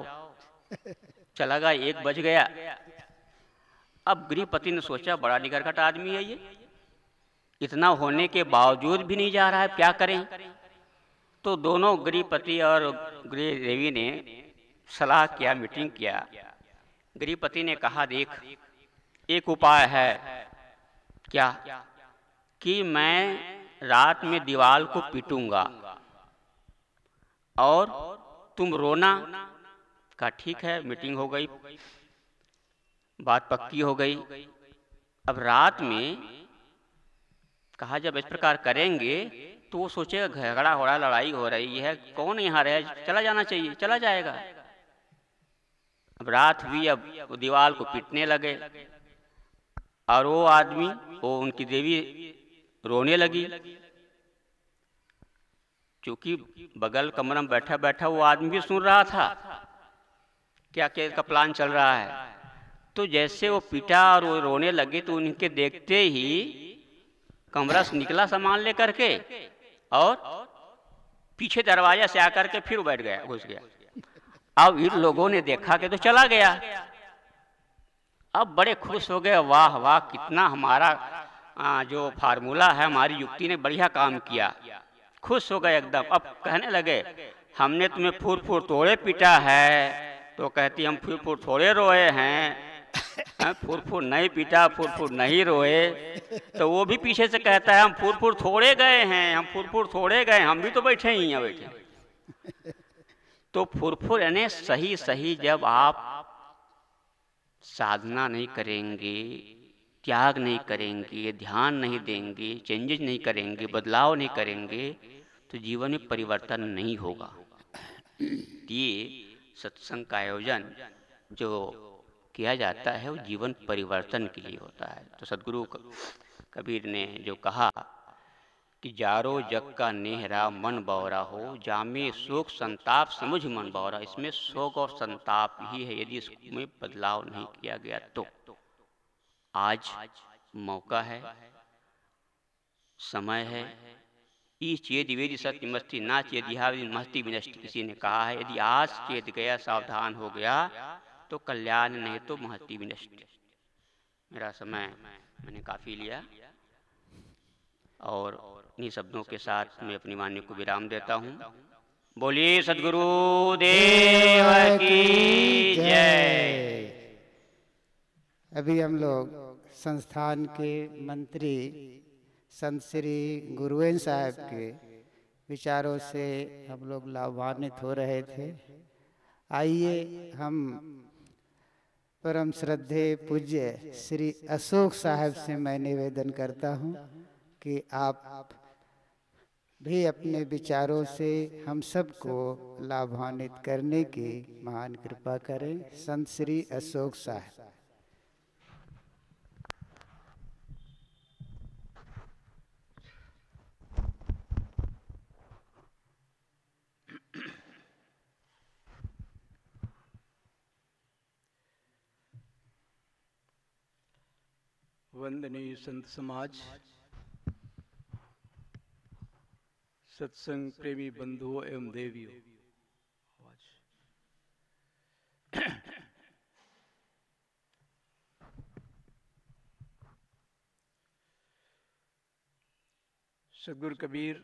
[SPEAKER 4] चला गया एक बज गया अब गृहपति ने सोचा बड़ा घट आदमी है ये इतना होने के बावजूद भी नहीं जा रहा है क्या करें तो दोनों गृहपति और गृह देवी ने सलाह किया मीटिंग किया गरीबपति ने कहा देख एक उपाय है क्या कि मैं रात में दीवार को पीटूंगा और तुम रोना का ठीक है मीटिंग हो गई बात पक्की हो गई अब रात में कहा जब इस प्रकार करेंगे तो वो सोचेगा झगड़ा हो रहा लड़ाई हो रही है कौन यहाँ रहे चला जाना चाहिए चला जाएगा अब रात हुई अब दीवार को पीटने लगे और वो आदमी वो उनकी देवी रोने लगी क्योंकि बगल कमरा में बैठा बैठा वो आदमी भी सुन रहा था क्या क्या इसका प्लान चल रहा है तो जैसे वो पीटा और वो रोने लगे तो उनके देखते ही कमरा से निकला सामान लेकर के और पीछे दरवाजा से आकर के फिर बैठ गया घुस गया अब इन लोगों ने देखा कि तो चला गया अब बड़े खुश हो गए वाह वाह कितना हमारा जो फार्मूला है हमारी युक्ति ने बढ़िया काम किया खुश हो गए एकदम अब कहने लगे हमने तुम्हें फूर फूर तोड़े पीटा है तो कहती हम फूर फूर थोड़े रोए हैं फूर फूर नहीं पीटा फूर फूर नहीं रोए तो वो भी पीछे से कहता है हम फूर फूर थोड़े गए हैं हम फूर फूर थोड़े गए हम भी तो बैठे ही हैं बैठे तो फुरफुर यानी सही सही जब आप साधना नहीं करेंगे त्याग नहीं करेंगे ध्यान नहीं देंगे चेंजेज नहीं करेंगे बदलाव नहीं करेंगे तो जीवन में परिवर्तन नहीं होगा ये सत्संग का आयोजन जो किया जाता है वो जीवन परिवर्तन के लिए होता है तो सदगुरु कबीर ने जो कहा कि जारो जग का नेहरा मन बौरा हो जामे शोक संताप समझ मन बौरा इसमें शोक और संताप ही है यदि इसमें बदलाव नहीं किया गया तो आज मौका है समय है इस चेद वेद मस्ती ना चेद मस्ती विनष्ट किसी ने कहा है यदि आज चेत गया सावधान हो गया तो कल्याण नहीं तो महती विनष्ट मेरा समय मैंने काफ़ी लिया और इन्हीं शब्दों के साथ मैं अपनी वाणी को विराम देता हूँ बोलिए सदगुरु देव की जय
[SPEAKER 1] अभी हम लोग संस्थान के मंत्री संत श्री गुरुवेन साहब के विचारों से हम लोग लाभान्वित हो रहे थे आइए हम परम श्रद्धे पूज्य श्री अशोक साहब से मैं निवेदन करता हूँ कि आप भी अपने विचारों से हम सबको लाभान्वित करने की महान कृपा करें संत श्री अशोक साहब
[SPEAKER 5] वंदनीय संत समाज सत्संग प्रेमी बंधुओं एवं देवियों सदगुर कबीर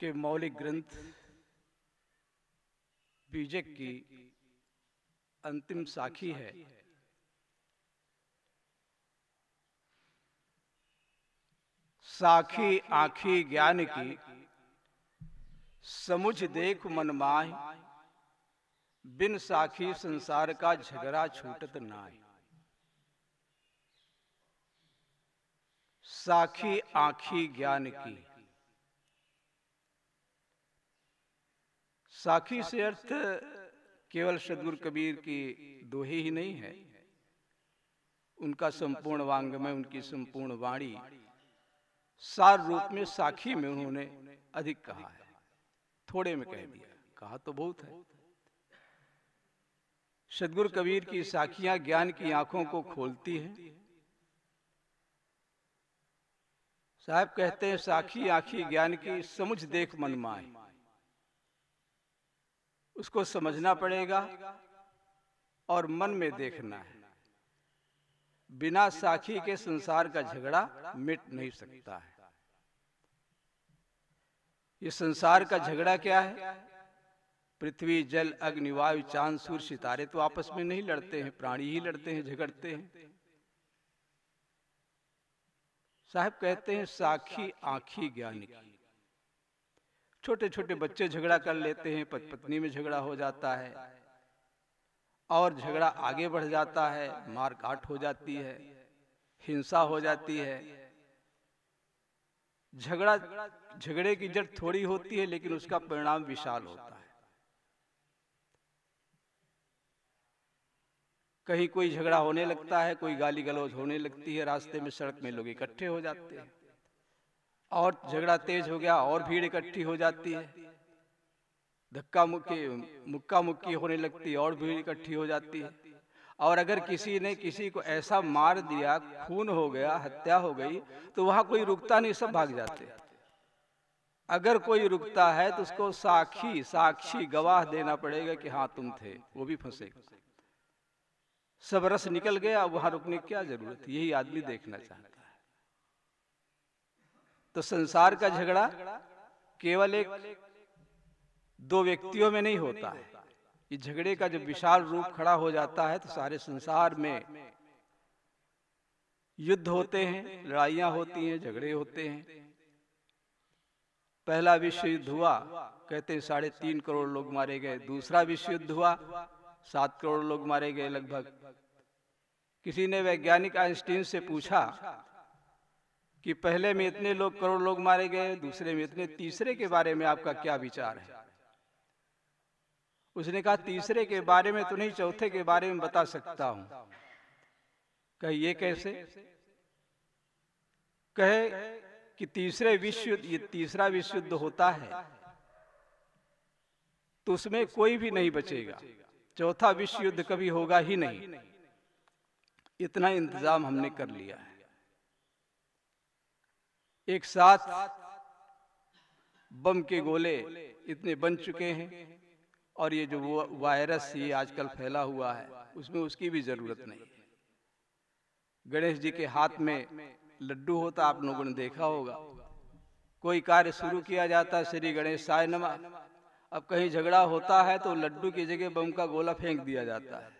[SPEAKER 5] के मौलिक ग्रंथ बीजक की अंतिम साखी है साखी आखी ज्ञान की समुझ देख मन माह बिन साखी संसार का झगड़ा छूटत नाय साखी आखी ज्ञान की साखी से अर्थ केवल सदगुरु कबीर की दोहे ही नहीं है उनका संपूर्ण वांग में उनकी संपूर्ण वाणी सार रूप में साखी में उन्होंने अधिक कहा है थोड़े में कह दिया कहा तो बहुत है सदगुरु कबीर की साखियां ज्ञान की आंखों को खोलती है साहब कहते हैं साखी आखी ज्ञान की समझ देख मन माए उसको समझना पड़ेगा और मन में देखना है बिना साखी के संसार का झगड़ा मिट नहीं सकता है ये संसार का झगड़ा क्या है पृथ्वी जल अग्नि वायु चांद सूर्य सितारे तो आपस में नहीं लड़ते हैं प्राणी ही लड़ते हैं झगड़ते हैं साहब कहते हैं साखी आखी ज्ञान की छोटे छोटे बच्चे झगड़ा कर लेते हैं पति पत्नी में झगड़ा हो जाता है और झगड़ा आगे बढ़ जाता है मारकाट हो जाती है हिंसा हो जाती है झगड़ा झगड़े की जड़ थोड़ी होती है लेकिन उसका परिणाम विशाल होता है कहीं कोई झगड़ा होने लगता है कोई गाली गलौज होने लगती है रास्ते में सड़क में लोग इकट्ठे हो जाते हैं और झगड़ा तेज हो गया और भीड़ इकट्ठी हो जाती है धक्का मुक्की मुक्का मुक्की होने लगती और भीड़ इकट्ठी हो जाती है और अगर किसी ने किसी को ऐसा मार दिया खून हो गया हत्या हो गई तो वहां कोई रुकता नहीं सब भाग जाते अगर कोई रुकता है तो उसको साक्षी साक्षी गवाह देना पड़ेगा कि हाँ तुम थे वो भी फंसे सब रस निकल गया वहां रुकने की क्या जरूरत यही आदमी देखना चाहता है तो संसार का झगड़ा केवल एक दो व्यक्तियों में नहीं होता है ये झगड़े का जब विशाल रूप खड़ा हो जाता है तो सारे संसार में युद्ध होते हैं लड़ाइया होती हैं झगड़े होते हैं पहला विश्व युद्ध हुआ कहते साढ़े तीन करोड़ लोग मारे गए दूसरा विश्व युद्ध हुआ सात करोड़ लोग मारे गए लगभग किसी ने वैज्ञानिक आइंस्टीन से पूछा कि पहले में इतने लोग करोड़ लोग मारे गए दूसरे में इतने तीसरे के बारे में आपका क्या विचार है उसने कहा तीसरे के बारे में तो नहीं चौथे के बारे में बता सकता हूं कहे ये कैसे कहे कि तीसरे विश्व ये तीसरा विश्व युद्ध होता है तो उसमें कोई भी नहीं बचेगा चौथा विश्व युद्ध कभी होगा ही नहीं इतना इंतजाम हमने कर लिया है एक साथ बम के गोले इतने बन चुके हैं और ये जो वायरस ये आजकल फैला हुआ है उसमें उसकी भी जरूरत नहीं है गणेश जी के हाथ में लड्डू होता तो आप लोगों ने देखा होगा कोई कार्य शुरू किया जाता है श्री गणेश साय नमा अब कहीं झगड़ा होता है तो लड्डू की जगह बम का गोला फेंक दिया जाता है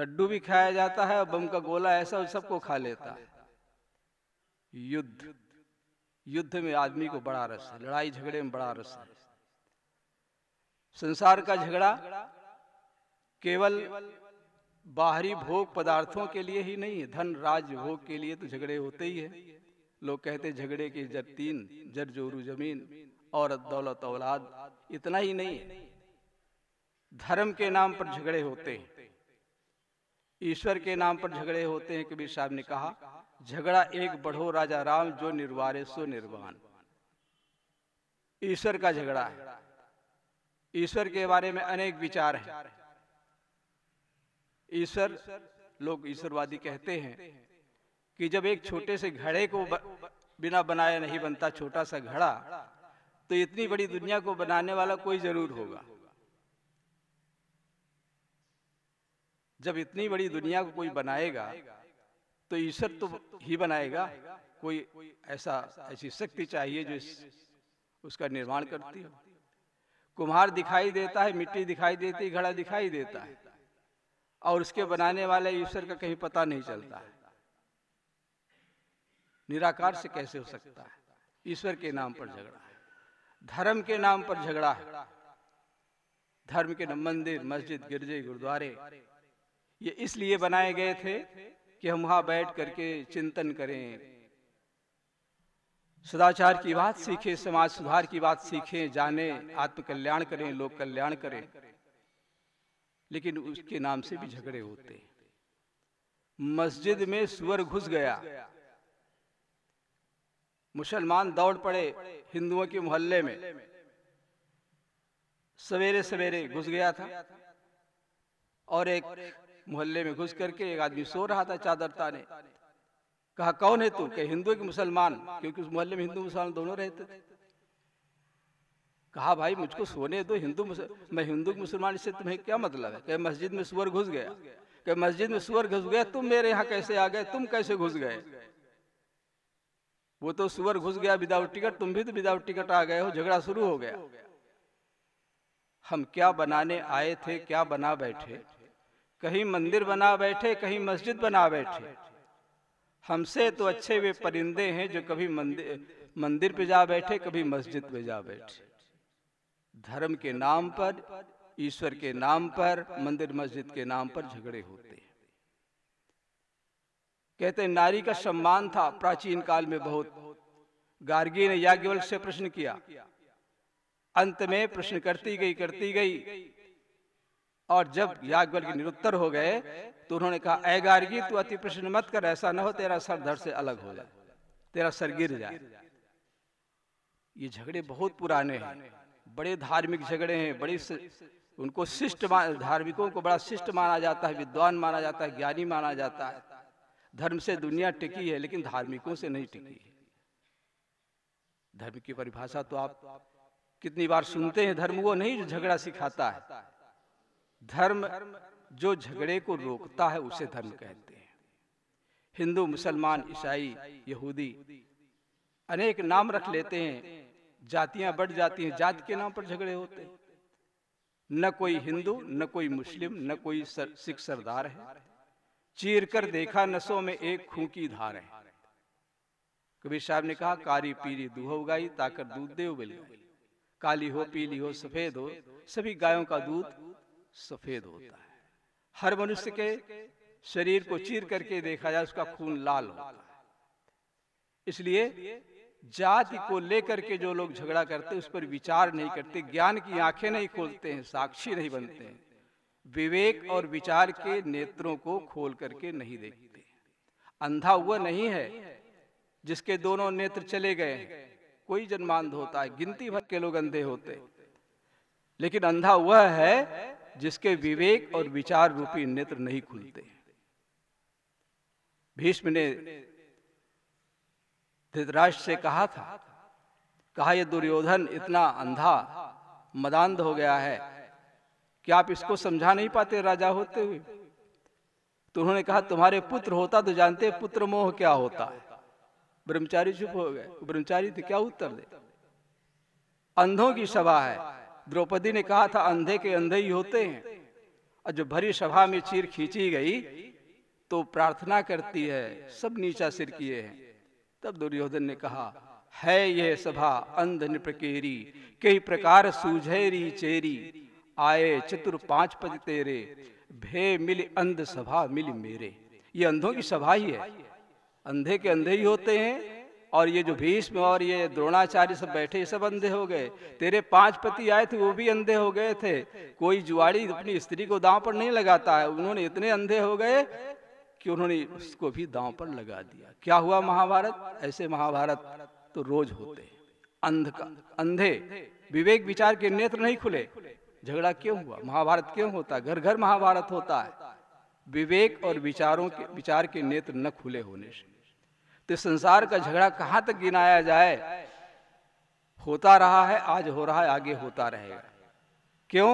[SPEAKER 5] लड्डू भी खाया जाता है और बम का गोला ऐसा सबको खा लेता है युद्ध युद्ध में आदमी को बड़ा रस है लड़ाई झगड़े में बड़ा रस है संसार का झगड़ा केवल बाहरी भोग पदार्थों के लिए ही नहीं है धन राज भोग के लिए तो झगड़े होते ही है लोग कहते झगड़े की जर तीन जर जोरू जमीन औरत दौलत औलाद इतना ही नहीं है धर्म के नाम पर झगड़े होते हैं ईश्वर के नाम पर झगड़े होते हैं कबीर साहब ने कहा झगड़ा एक बढ़ो राजा राम जो निर्वारे सो निर्वाण ईश्वर का झगड़ा है ईश्वर के बारे में अनेक विचार हैं ईश्वर लोग ईश्वरवादी कहते हैं कि जब एक छोटे से घड़े को बिना बनाए नहीं बनता छोटा सा घड़ा तो इतनी बड़ी दुनिया को बनाने वाला कोई जरूर होगा जब इतनी बड़ी दुनिया को कोई बनाएगा तो ईश्वर तो ही बनाएगा कोई ऐसा ऐसी शक्ति चाहिए जो इस, उसका निर्माण करती हो कुम्हार दिखाई देता है मिट्टी दिखाई देती है घड़ा दिखाई देता है और उसके बनाने वाले ईश्वर का कहीं पता नहीं चलता है निराकार से कैसे हो सकता है ईश्वर के नाम पर झगड़ा है धर्म के नाम पर झगड़ा है धर्म के मंदिर मस्जिद गिरजे गुरुद्वारे ये इसलिए बनाए गए थे कि हम वहां बैठ करके चिंतन करें सदाचार की बात सीखें समाज सुधार की बात सीखें जाने आत्मकल्याण करें लोक कल्याण करें लेकिन उसके नाम से भी झगड़े होते हैं मस्जिद में सुअर घुस गया मुसलमान दौड़ पड़े हिंदुओं के मोहल्ले में सवेरे सवेरे घुस गया था और एक मोहल्ले में घुस करके एक आदमी सो रहा था चादर ताने कहा कौन है तू के हिंदू के मुसलमान क्योंकि उस मोहल्ले में हिंदू मुसलमान दोनों रहते थे कहा भाई मुझको सोने दो हिंदू मैं हिंदू मुसलमान इससे तुम्हें क्या मतलब है क्या मस्जिद में सुअर घुस गया क्या मस्जिद में सुअर घुस गया तुम मेरे यहाँ कैसे आ गए तुम कैसे घुस गए वो तो सुअर घुस गया विदाउट टिकट तुम भी तो विदाउट टिकट आ गए हो झगड़ा शुरू हो गया हम क्या बनाने आए थे क्या बना बैठे कहीं मंदिर बना बैठे कहीं मस्जिद बना बैठे हमसे तो अच्छे वे परिंदे हैं जो कभी मंदिर मंदिर पे जा बैठे कभी मस्जिद पे जा बैठे धर्म के नाम पर ईश्वर के नाम पर मंदिर मस्जिद के नाम पर झगड़े होते हैं कहते हैं नारी का सम्मान था प्राचीन काल में बहुत गार्गी ने याज्ञवल से प्रश्न किया अंत में प्रश्न करती गई करती गई और जब याज्ञवल के निरुत्तर हो गए तो उन्होंने कहा अय गार्गी तू अति प्रश्न मत कर ऐसा ना हो तेरा सर धड़ से अलग हो जाए तेरा सर गिर जाए ये झगड़े बहुत पुराने हैं बड़े धार्मिक झगड़े हैं बड़े उनको शिष्ट धार्मिकों को बड़ा शिष्ट माना जाता है विद्वान माना जाता है ज्ञानी माना जाता है धर्म से दुनिया टिकी है लेकिन धार्मिकों से नहीं टिकी है धर्म की परिभाषा तो आप कितनी बार सुनते हैं धर्म वो नहीं जो झगड़ा सिखाता है धर्म जो झगड़े को रोकता है उसे धर्म कहते हैं हिंदू मुसलमान ईसाई यहूदी अनेक नाम रख लेते हैं जातियां बढ़ जाती हैं जात के नाम पर झगड़े होते हैं न कोई हिंदू न कोई मुस्लिम न कोई सर, सिख सरदार है चीर कर देखा नसों में एक खूंकी धार है कबीर साहब ने कहा कारी पीरी दूह उगाई ताकर दूध देव बिल काली हो पीली हो सफेद हो सभी गायों का दूध सफेद होता है हर मनुष्य के शरीर को चीर करके देखा जाए उसका खून लाल होता है इसलिए जाति को लेकर के जो लोग झगड़ा करते उस पर विचार नहीं करते ज्ञान की आंखें नहीं खोलते हैं साक्षी नहीं बनते हैं विवेक और विचार के नेत्रों को खोल करके नहीं देखते अंधा हुआ नहीं है जिसके दोनों नेत्र चले गए कोई जन्मांध होता है गिनती भर के लोग अंधे होते लेकिन अंधा हुआ है जिसके विवेक और विचार रूपी नेत्र नहीं खुलते भीष्म ने धृतराष्ट्र से कहा था कहा यह दुर्योधन इतना अंधा मदांध हो गया है कि आप इसको समझा नहीं पाते राजा होते हुए तो उन्होंने कहा तुम्हारे पुत्र होता तो जानते पुत्र मोह क्या होता है ब्रह्मचारी चुप हो गए ब्रह्मचारी तो क्या उत्तर दे अंधों की सभा है द्रौपदी ने कहा था अंधे के अंधे ही होते हैं और जो भरी सभा में चीर खींची गई तो प्रार्थना करती है सब नीचा सिर किए हैं तब दुर्योधन ने कहा है यह सभा अंध नृपकेरी कई प्रकार सूझेरी चेरी आए चतुर पांच पद तेरे भे मिल अंध सभा मिल मेरे ये अंधों की सभा ही है अंधे के अंधे ही होते हैं और ये जो भीष्म और ये द्रोणाचार्य सब बैठे ये सब अंधे हो गए तेरे पांच पति आए थे वो भी अंधे हो गए थे कोई जुआड़ी अपनी स्त्री को दांव पर नहीं लगाता है उन्होंने इतने अंधे हो गए कि उन्होंने उसको भी दांव पर लगा दिया क्या हुआ महाभारत ऐसे महाभारत तो रोज होते अंध का अंधे विवेक विचार के नेत्र नहीं खुले झगड़ा क्यों हुआ महाभारत क्यों होता घर घर महाभारत होता है विवेक और विचारों के विचार के नेत्र न खुले होने से तो संसार का झगड़ा कहाँ तक गिनाया जाए होता रहा है आज हो रहा है आगे होता रहेगा क्यों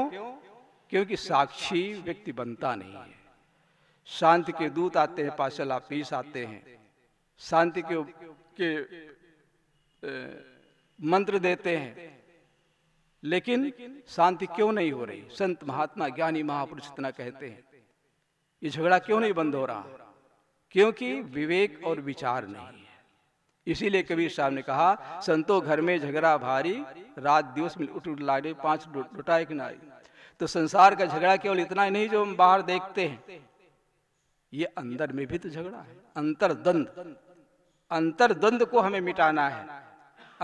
[SPEAKER 5] क्योंकि साक्षी व्यक्ति बनता नहीं है शांति के दूत आते हैं पाशल आपीस आते हैं शांति के के मंत्र देते हैं लेकिन शांति क्यों नहीं हो रही संत महात्मा ज्ञानी महापुरुष इतना कहते हैं ये झगड़ा क्यों नहीं बंद हो रहा क्योंकि विवेक और विचार नहीं है इसीलिए कबीर साहब ने कहा संतो घर में झगड़ा भारी रात दिवस में उठ उठ लाडे पांच लुटाए कि नारी तो संसार का झगड़ा केवल इतना ही नहीं जो हम बाहर देखते हैं ये अंदर में भी तो झगड़ा है अंतरद्वंद अंतरद्वंद को हमें मिटाना है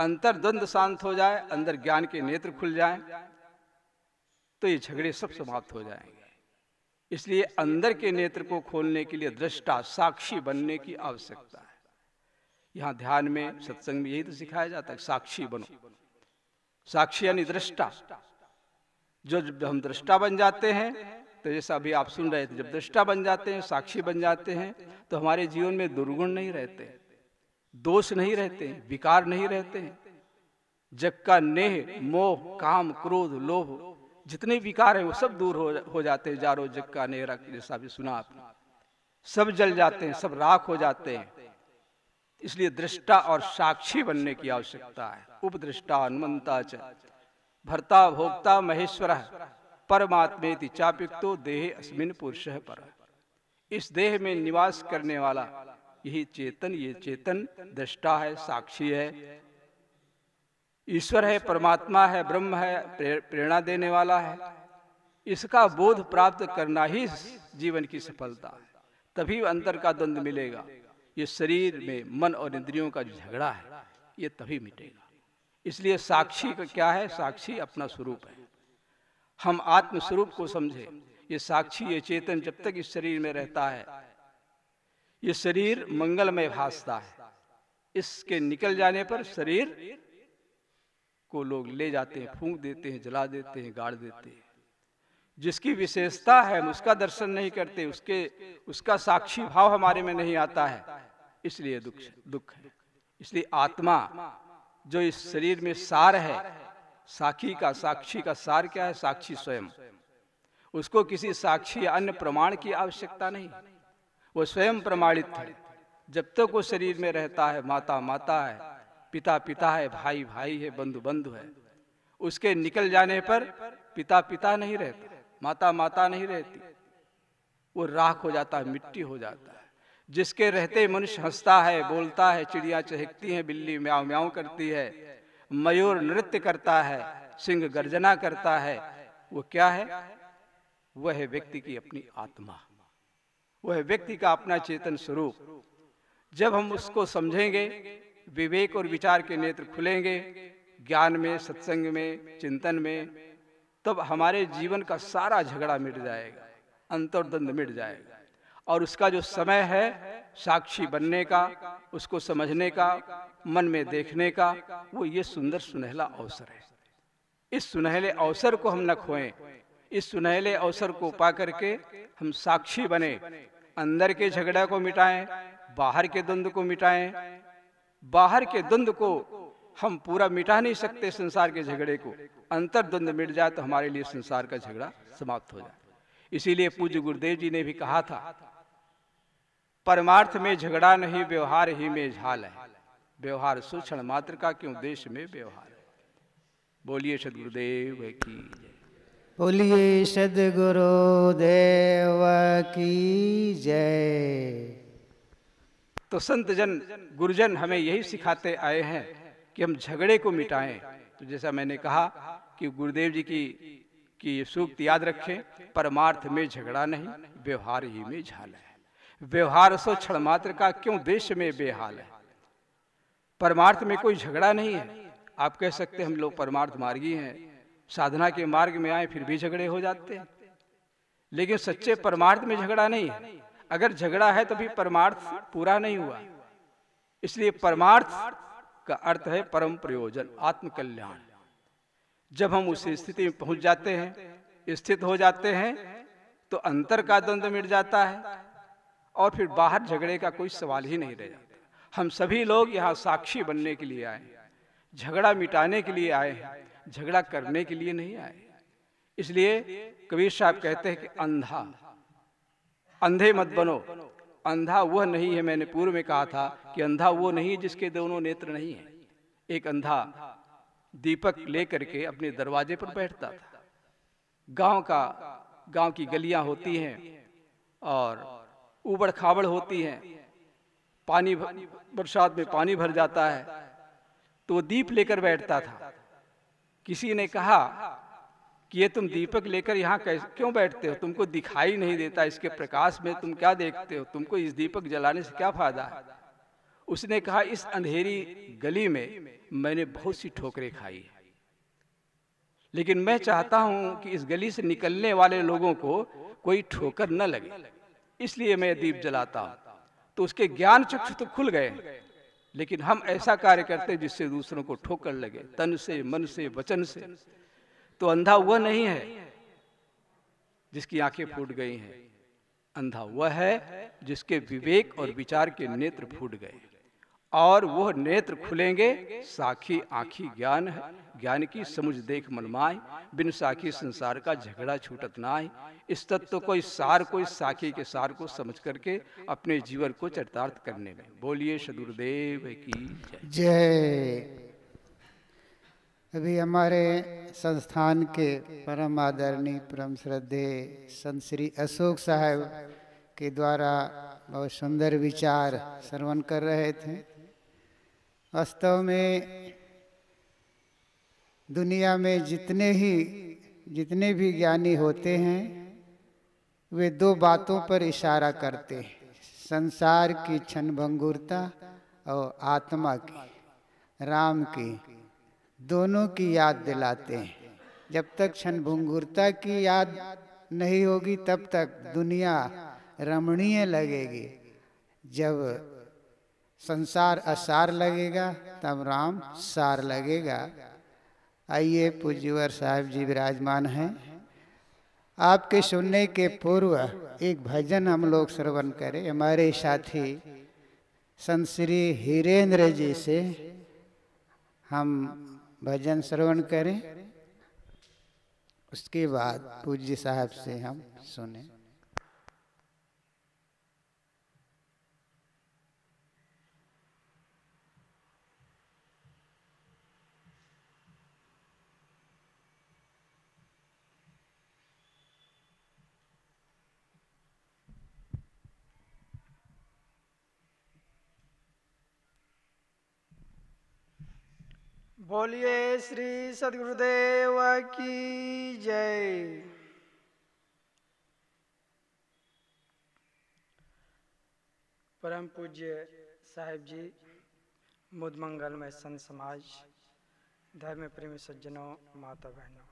[SPEAKER 5] अंतरद्वंद शांत हो जाए अंदर ज्ञान के नेत्र खुल जाए तो ये झगड़े सब समाप्त हो जाएंगे इसलिए अंदर के नेत्र को खोलने के लिए दृष्टा साक्षी बनने की आवश्यकता है यहां ध्यान में सत्संग में यही तो सिखाया जाता है साक्षी बनो साक्षी यानी दृष्टा जो जब हम दृष्टा बन जाते हैं तो जैसा अभी आप सुन रहे थे जब दृष्टा बन जाते हैं साक्षी बन जाते हैं तो हमारे जीवन में दुर्गुण नहीं रहते दोष नहीं रहते विकार नहीं रहते जग का नेह मोह काम क्रोध लोभ जितने विकार हैं वो सब दूर हो, हो जाते हैं जारो जक्का का नेहरा जैसा भी सुना आपने सब जल जाते हैं सब राख हो जाते हैं इसलिए दृष्टा और साक्षी बनने की आवश्यकता है उपदृष्टा हनुमता च भरता भोक्ता महेश्वर परमात्मे चापिको देह अस्मिन पुरुष पर इस देह में निवास करने वाला यही चेतन ये चेतन दृष्टा है साक्षी है ईश्वर है परमात्मा है ब्रह्म है प्रेरणा देने वाला है इसका बोध प्राप्त करना ही जीवन की सफलता है तभी अंतर का द्वंद मिलेगा ये शरीर में मन और इंद्रियों का जो झगड़ा है ये तभी मिटेगा इसलिए साक्षी का क्या है साक्षी अपना स्वरूप है हम आत्म स्वरूप को समझे ये साक्षी ये चेतन जब तक इस शरीर में रहता है ये शरीर मंगलमय भासता है इसके निकल जाने पर शरीर को लोग ले जाते हैं फूंक देते हैं जला देते हैं गाड़ देते हैं जिसकी विशेषता है हम उसका दर्शन नहीं करते उसके उसका साक्षी भाव हमारे में नहीं आता है इसलिए दुख दुख है इसलिए आत्मा जो इस शरीर में सार है साखी का साक्षी का सार क्या है साक्षी स्वयं उसको किसी साक्षी या अन्य प्रमाण की आवश्यकता नहीं वो स्वयं प्रमाणित है जब तक वो शरीर में रहता है माता माता है पिता पिता है भाई भाई है बंधु बंधु है उसके निकल जाने पर पिता पिता नहीं रहता माता माता नहीं रहती वो राख हो जाता है मिट्टी हो जाता है जिसके रहते मनुष्य हंसता है बोलता है चिड़िया चहकती है बिल्ली म्याव म्याव करती है मयूर नृत्य करता है सिंह गर्जना करता है वो क्या है वह व्यक्ति की अपनी आत्मा वह व्यक्ति का अपना चेतन स्वरूप जब हम उसको समझेंगे विवेक और विचार के नेत्र खुलेंगे ज्ञान में सत्संग में चिंतन में तब हमारे जीवन का सारा झगड़ा मिट जाएगा अंतर्द्वंद मिट जाएगा और उसका जो समय है साक्षी बनने का उसको समझने का मन में देखने का वो ये सुंदर सुनहला अवसर है इस सुनहले अवसर को हम न खोएं इस सुनहले अवसर को पा करके हम साक्षी बने अंदर के झगड़ा को मिटाएं बाहर के द्वंद को मिटाएं बाहर के द्वंद को हम पूरा मिटा नहीं सकते संसार के झगड़े को अंतर द्वंद मिट जाए तो हमारे लिए संसार का झगड़ा समाप्त हो जाए इसीलिए पूज्य गुरुदेव जी ने भी कहा था परमार्थ में झगड़ा नहीं व्यवहार ही में झाल है व्यवहार सूक्ष्म मात्र का क्यों देश में व्यवहार है बोलिए सदगुरुदेव की
[SPEAKER 1] बोलिए सदगुरुदेव की
[SPEAKER 5] जय तो संत जन गुरुजन हमें यही सिखाते आए हैं कि हम झगड़े को मिटाएं तो जैसा मैंने कहा कि गुरुदेव जी की कि सूक्त याद रखें परमार्थ में झगड़ा नहीं व्यवहार ही में झाल है व्यवहार सो क्षण मात्र का क्यों देश में बेहाल है परमार्थ में कोई झगड़ा नहीं है आप कह सकते हम लोग परमार्थ मार्गी हैं साधना के मार्ग में आए फिर भी झगड़े हो जाते हैं लेकिन सच्चे परमार्थ में झगड़ा नहीं है अगर झगड़ा है तो भी परमार्थ पूरा नहीं हुआ इसलिए परमार्थ का अर्थ है परम प्रयोजन आत्मकल्याण जब हम उस स्थिति में पहुंच जाते हैं स्थित हो जाते हैं तो अंतर का द्वंद्व मिट जाता है और फिर बाहर झगड़े का कोई सवाल ही नहीं रह जाता हम सभी लोग यहाँ साक्षी बनने के लिए आए झगड़ा मिटाने के लिए आए हैं झगड़ा करने के लिए नहीं आए इसलिए कबीर साहब कहते हैं कि अंधा अंधे मत बनो अंधा वह नहीं है मैंने पूर्व में कहा था कि अंधा वो नहीं जिसके दोनों नेत्र नहीं है एक अंधा दीपक लेकर के अपने दरवाजे पर बैठता था गांव का गांव की गलियां होती हैं और उबड़ खाबड़ होती हैं पानी बरसात में पानी भर जाता है तो दीप लेकर बैठता था किसी ने कहा कि ये तुम दीपक लेकर यहाँ क्यों बैठते हो तुमको दिखाई नहीं देता इसके प्रकाश में तुम क्या देखते हो तुमको इस दीपक जलाने से क्या फायदा है उसने कहा इस अंधेरी गली में मैंने बहुत सी ठोकरें खाई लेकिन मैं चाहता हूं कि इस गली से निकलने वाले लोगों को कोई ठोकर न लगे इसलिए मैं दीप जलाता हूं तो उसके ज्ञान चक्षु तो खुल गए लेकिन हम ऐसा कार्य करते जिससे दूसरों को ठोकर लगे तन से मन से वचन से तो अंधा वह नहीं है जिसकी आंखें फूट गई हैं अंधा वह है जिसके विवेक और विचार के नेत्र फूट गए और वह नेत्र खुलेंगे साखी आखी ज्ञान है ज्ञान की समझ देख मनमाय बिन साखी संसार का झगड़ा छूटत नाय इस तत्व को इस सार को इस साखी के सार को समझ करके अपने जीवन को चरितार्थ करने में बोलिए सदुरदेव की जय
[SPEAKER 1] अभी हमारे संस्थान के परम आदरणीय परम श्रद्धे संत श्री अशोक साहब के द्वारा बहुत सुंदर विचार श्रवण कर रहे थे वास्तव में दुनिया में जितने ही जितने भी ज्ञानी होते हैं वे दो बातों पर इशारा करते हैं संसार की क्षणभंगुरता और आत्मा की राम की दोनों की याद दिलाते हैं जब तक क्षणभुंगुरता की याद नहीं होगी तब तक दुनिया रमणीय लगेगी जब संसार असार लगेगा तब राम सार लगेगा आइए पूज्यवर साहब जी विराजमान हैं आपके सुनने के पूर्व एक भजन हम लोग श्रवण करें हमारे साथी संत श्री हीरेन्द्र जी से हम भजन श्रवण करें उसके बाद पूज्य साहब से हम सुने
[SPEAKER 3] बोलिए श्री सदगुरुदेव की जय परम पूज्य साहेब जी मुदमंगल में संत समाज धर्म प्रेम सज्जनों माता बहनों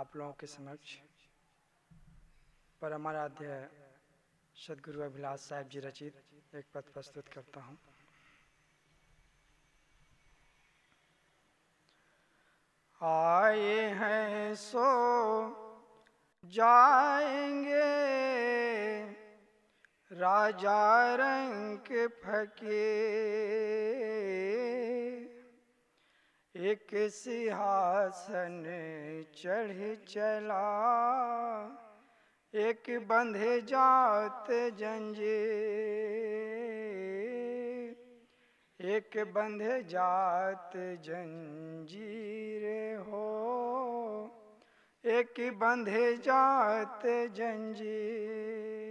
[SPEAKER 3] आप लोगों के समक्ष परमाराध्य सदगुरु अभिलाष साहेब जी रचित एक पद प्रस्तुत करता हूँ आए हैं सो जाएंगे राजा रंग फके एक सिंहासन चढ़ चला एक बंधे जात जंजीर एक बंध जात जंजीर हो एक बंधे जात जंजीर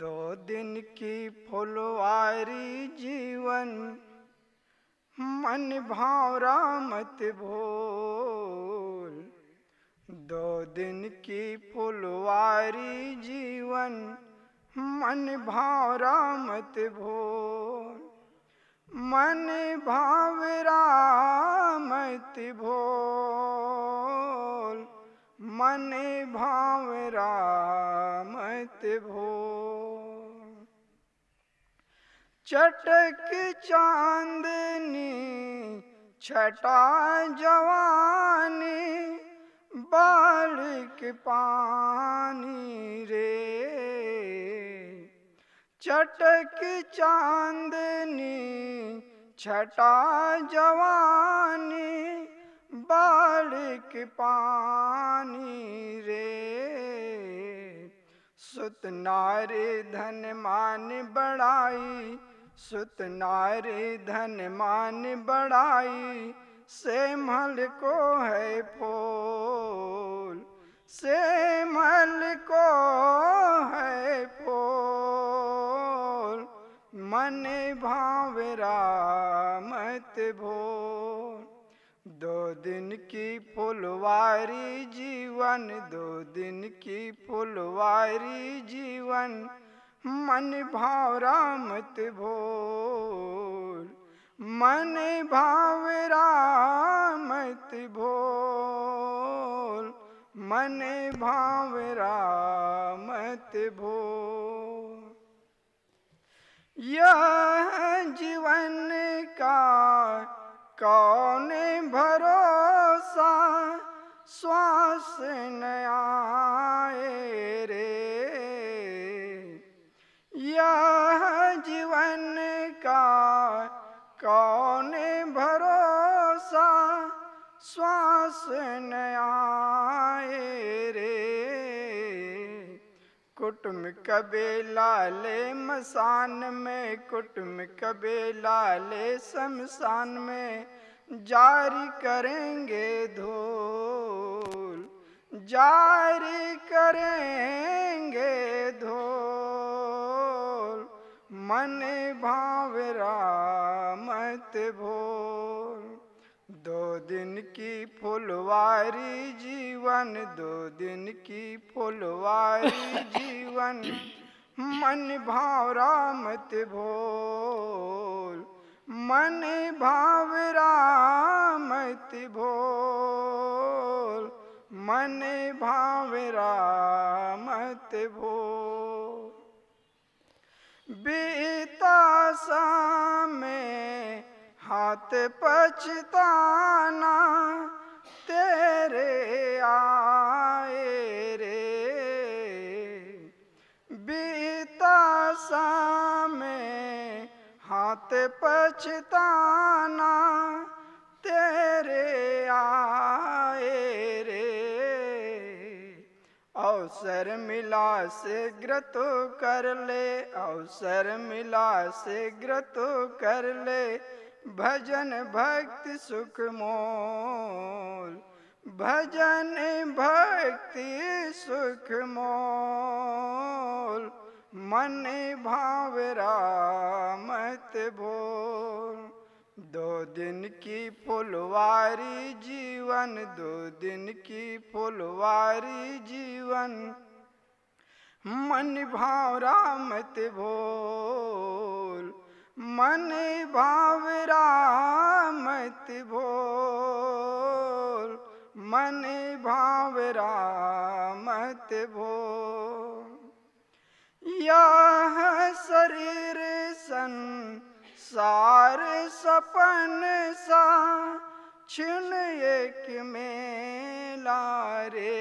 [SPEAKER 3] दो दिन की फुलवारी जीवन मन भावरा मत भोल दो दिन की फुलवारी जीवन मन भावरा मत भो मन भावरा मत भो मन भावरा मत भो चटक चांदनी छटा जवानी बालिक पानी रे चटक चांदनी छटा जवानी बालिक पानी रे सुत नारे धन मान बढ़ाई सुत नारे धन मान बढ़ाई से मल को है पोल से मल को है फूल मन भाव रामत भो दो दिन की फुलवारी जीवन दो दिन की फुलवारी जीवन मन भाव रामत भो मन भाव रामत भो मन भाव रामत भोल यह जीवन का कौन भरोसा श्वास न आए रे यह जीवन का कौन भरोसा श्वास न कुटुम कबे लाले मसान में कुटुम कबे लाले शमशान में जारी करेंगे धोल जारी करेंगे धोल मन भावरा मत भोल दो दिन की फुलवारी जीवन दो दिन की फुलवारी जीवन मन भाव रामत भोल मन भाव रामत भोल मन भाव रामत भोल बीता में हाथ पछताना तेरे आए रे बीता समय हाथ पछताना तेरे आए रे अवसर मिला से ग्रत कर ले अवसर मिला से ग्रत कर ले भजन भक्ति सुख मोल भजन भक्ति सुख मोल मन भाव रामत भोल दो दिन की फुलवारी जीवन दो दिन की फुलवारी जीवन मन भाव रामत भोल मन भावरा मत भो मन भावरा मत भो यह शरीर सन सार सपन सा छिन एक मेला रे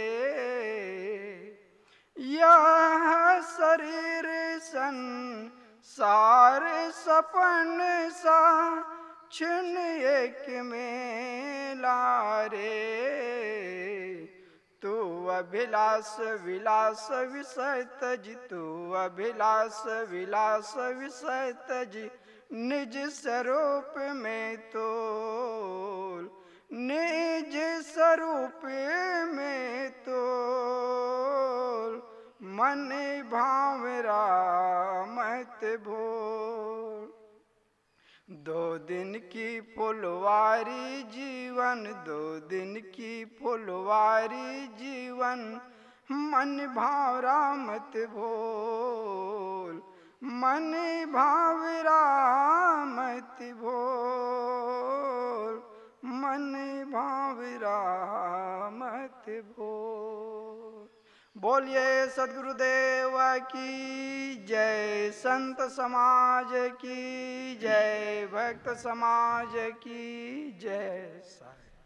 [SPEAKER 3] यह शरीर सन सार सपन सा छिन एक मेला रे तू अभिलास विलास विषय तज तू अभिलास विलास विषय तज निज स्वरूप में तो निज स्वरूप में तो मन भाव राम रात भोर दो दिन की फुलवारी जीवन दो दिन की फुलवारी जीवन मन भावरा मत भोल मन भाव मत भोल मन भाव मत भोल बोलिए सदगुरुदेव की जय संत समाज की जय भक्त समाज की जय साई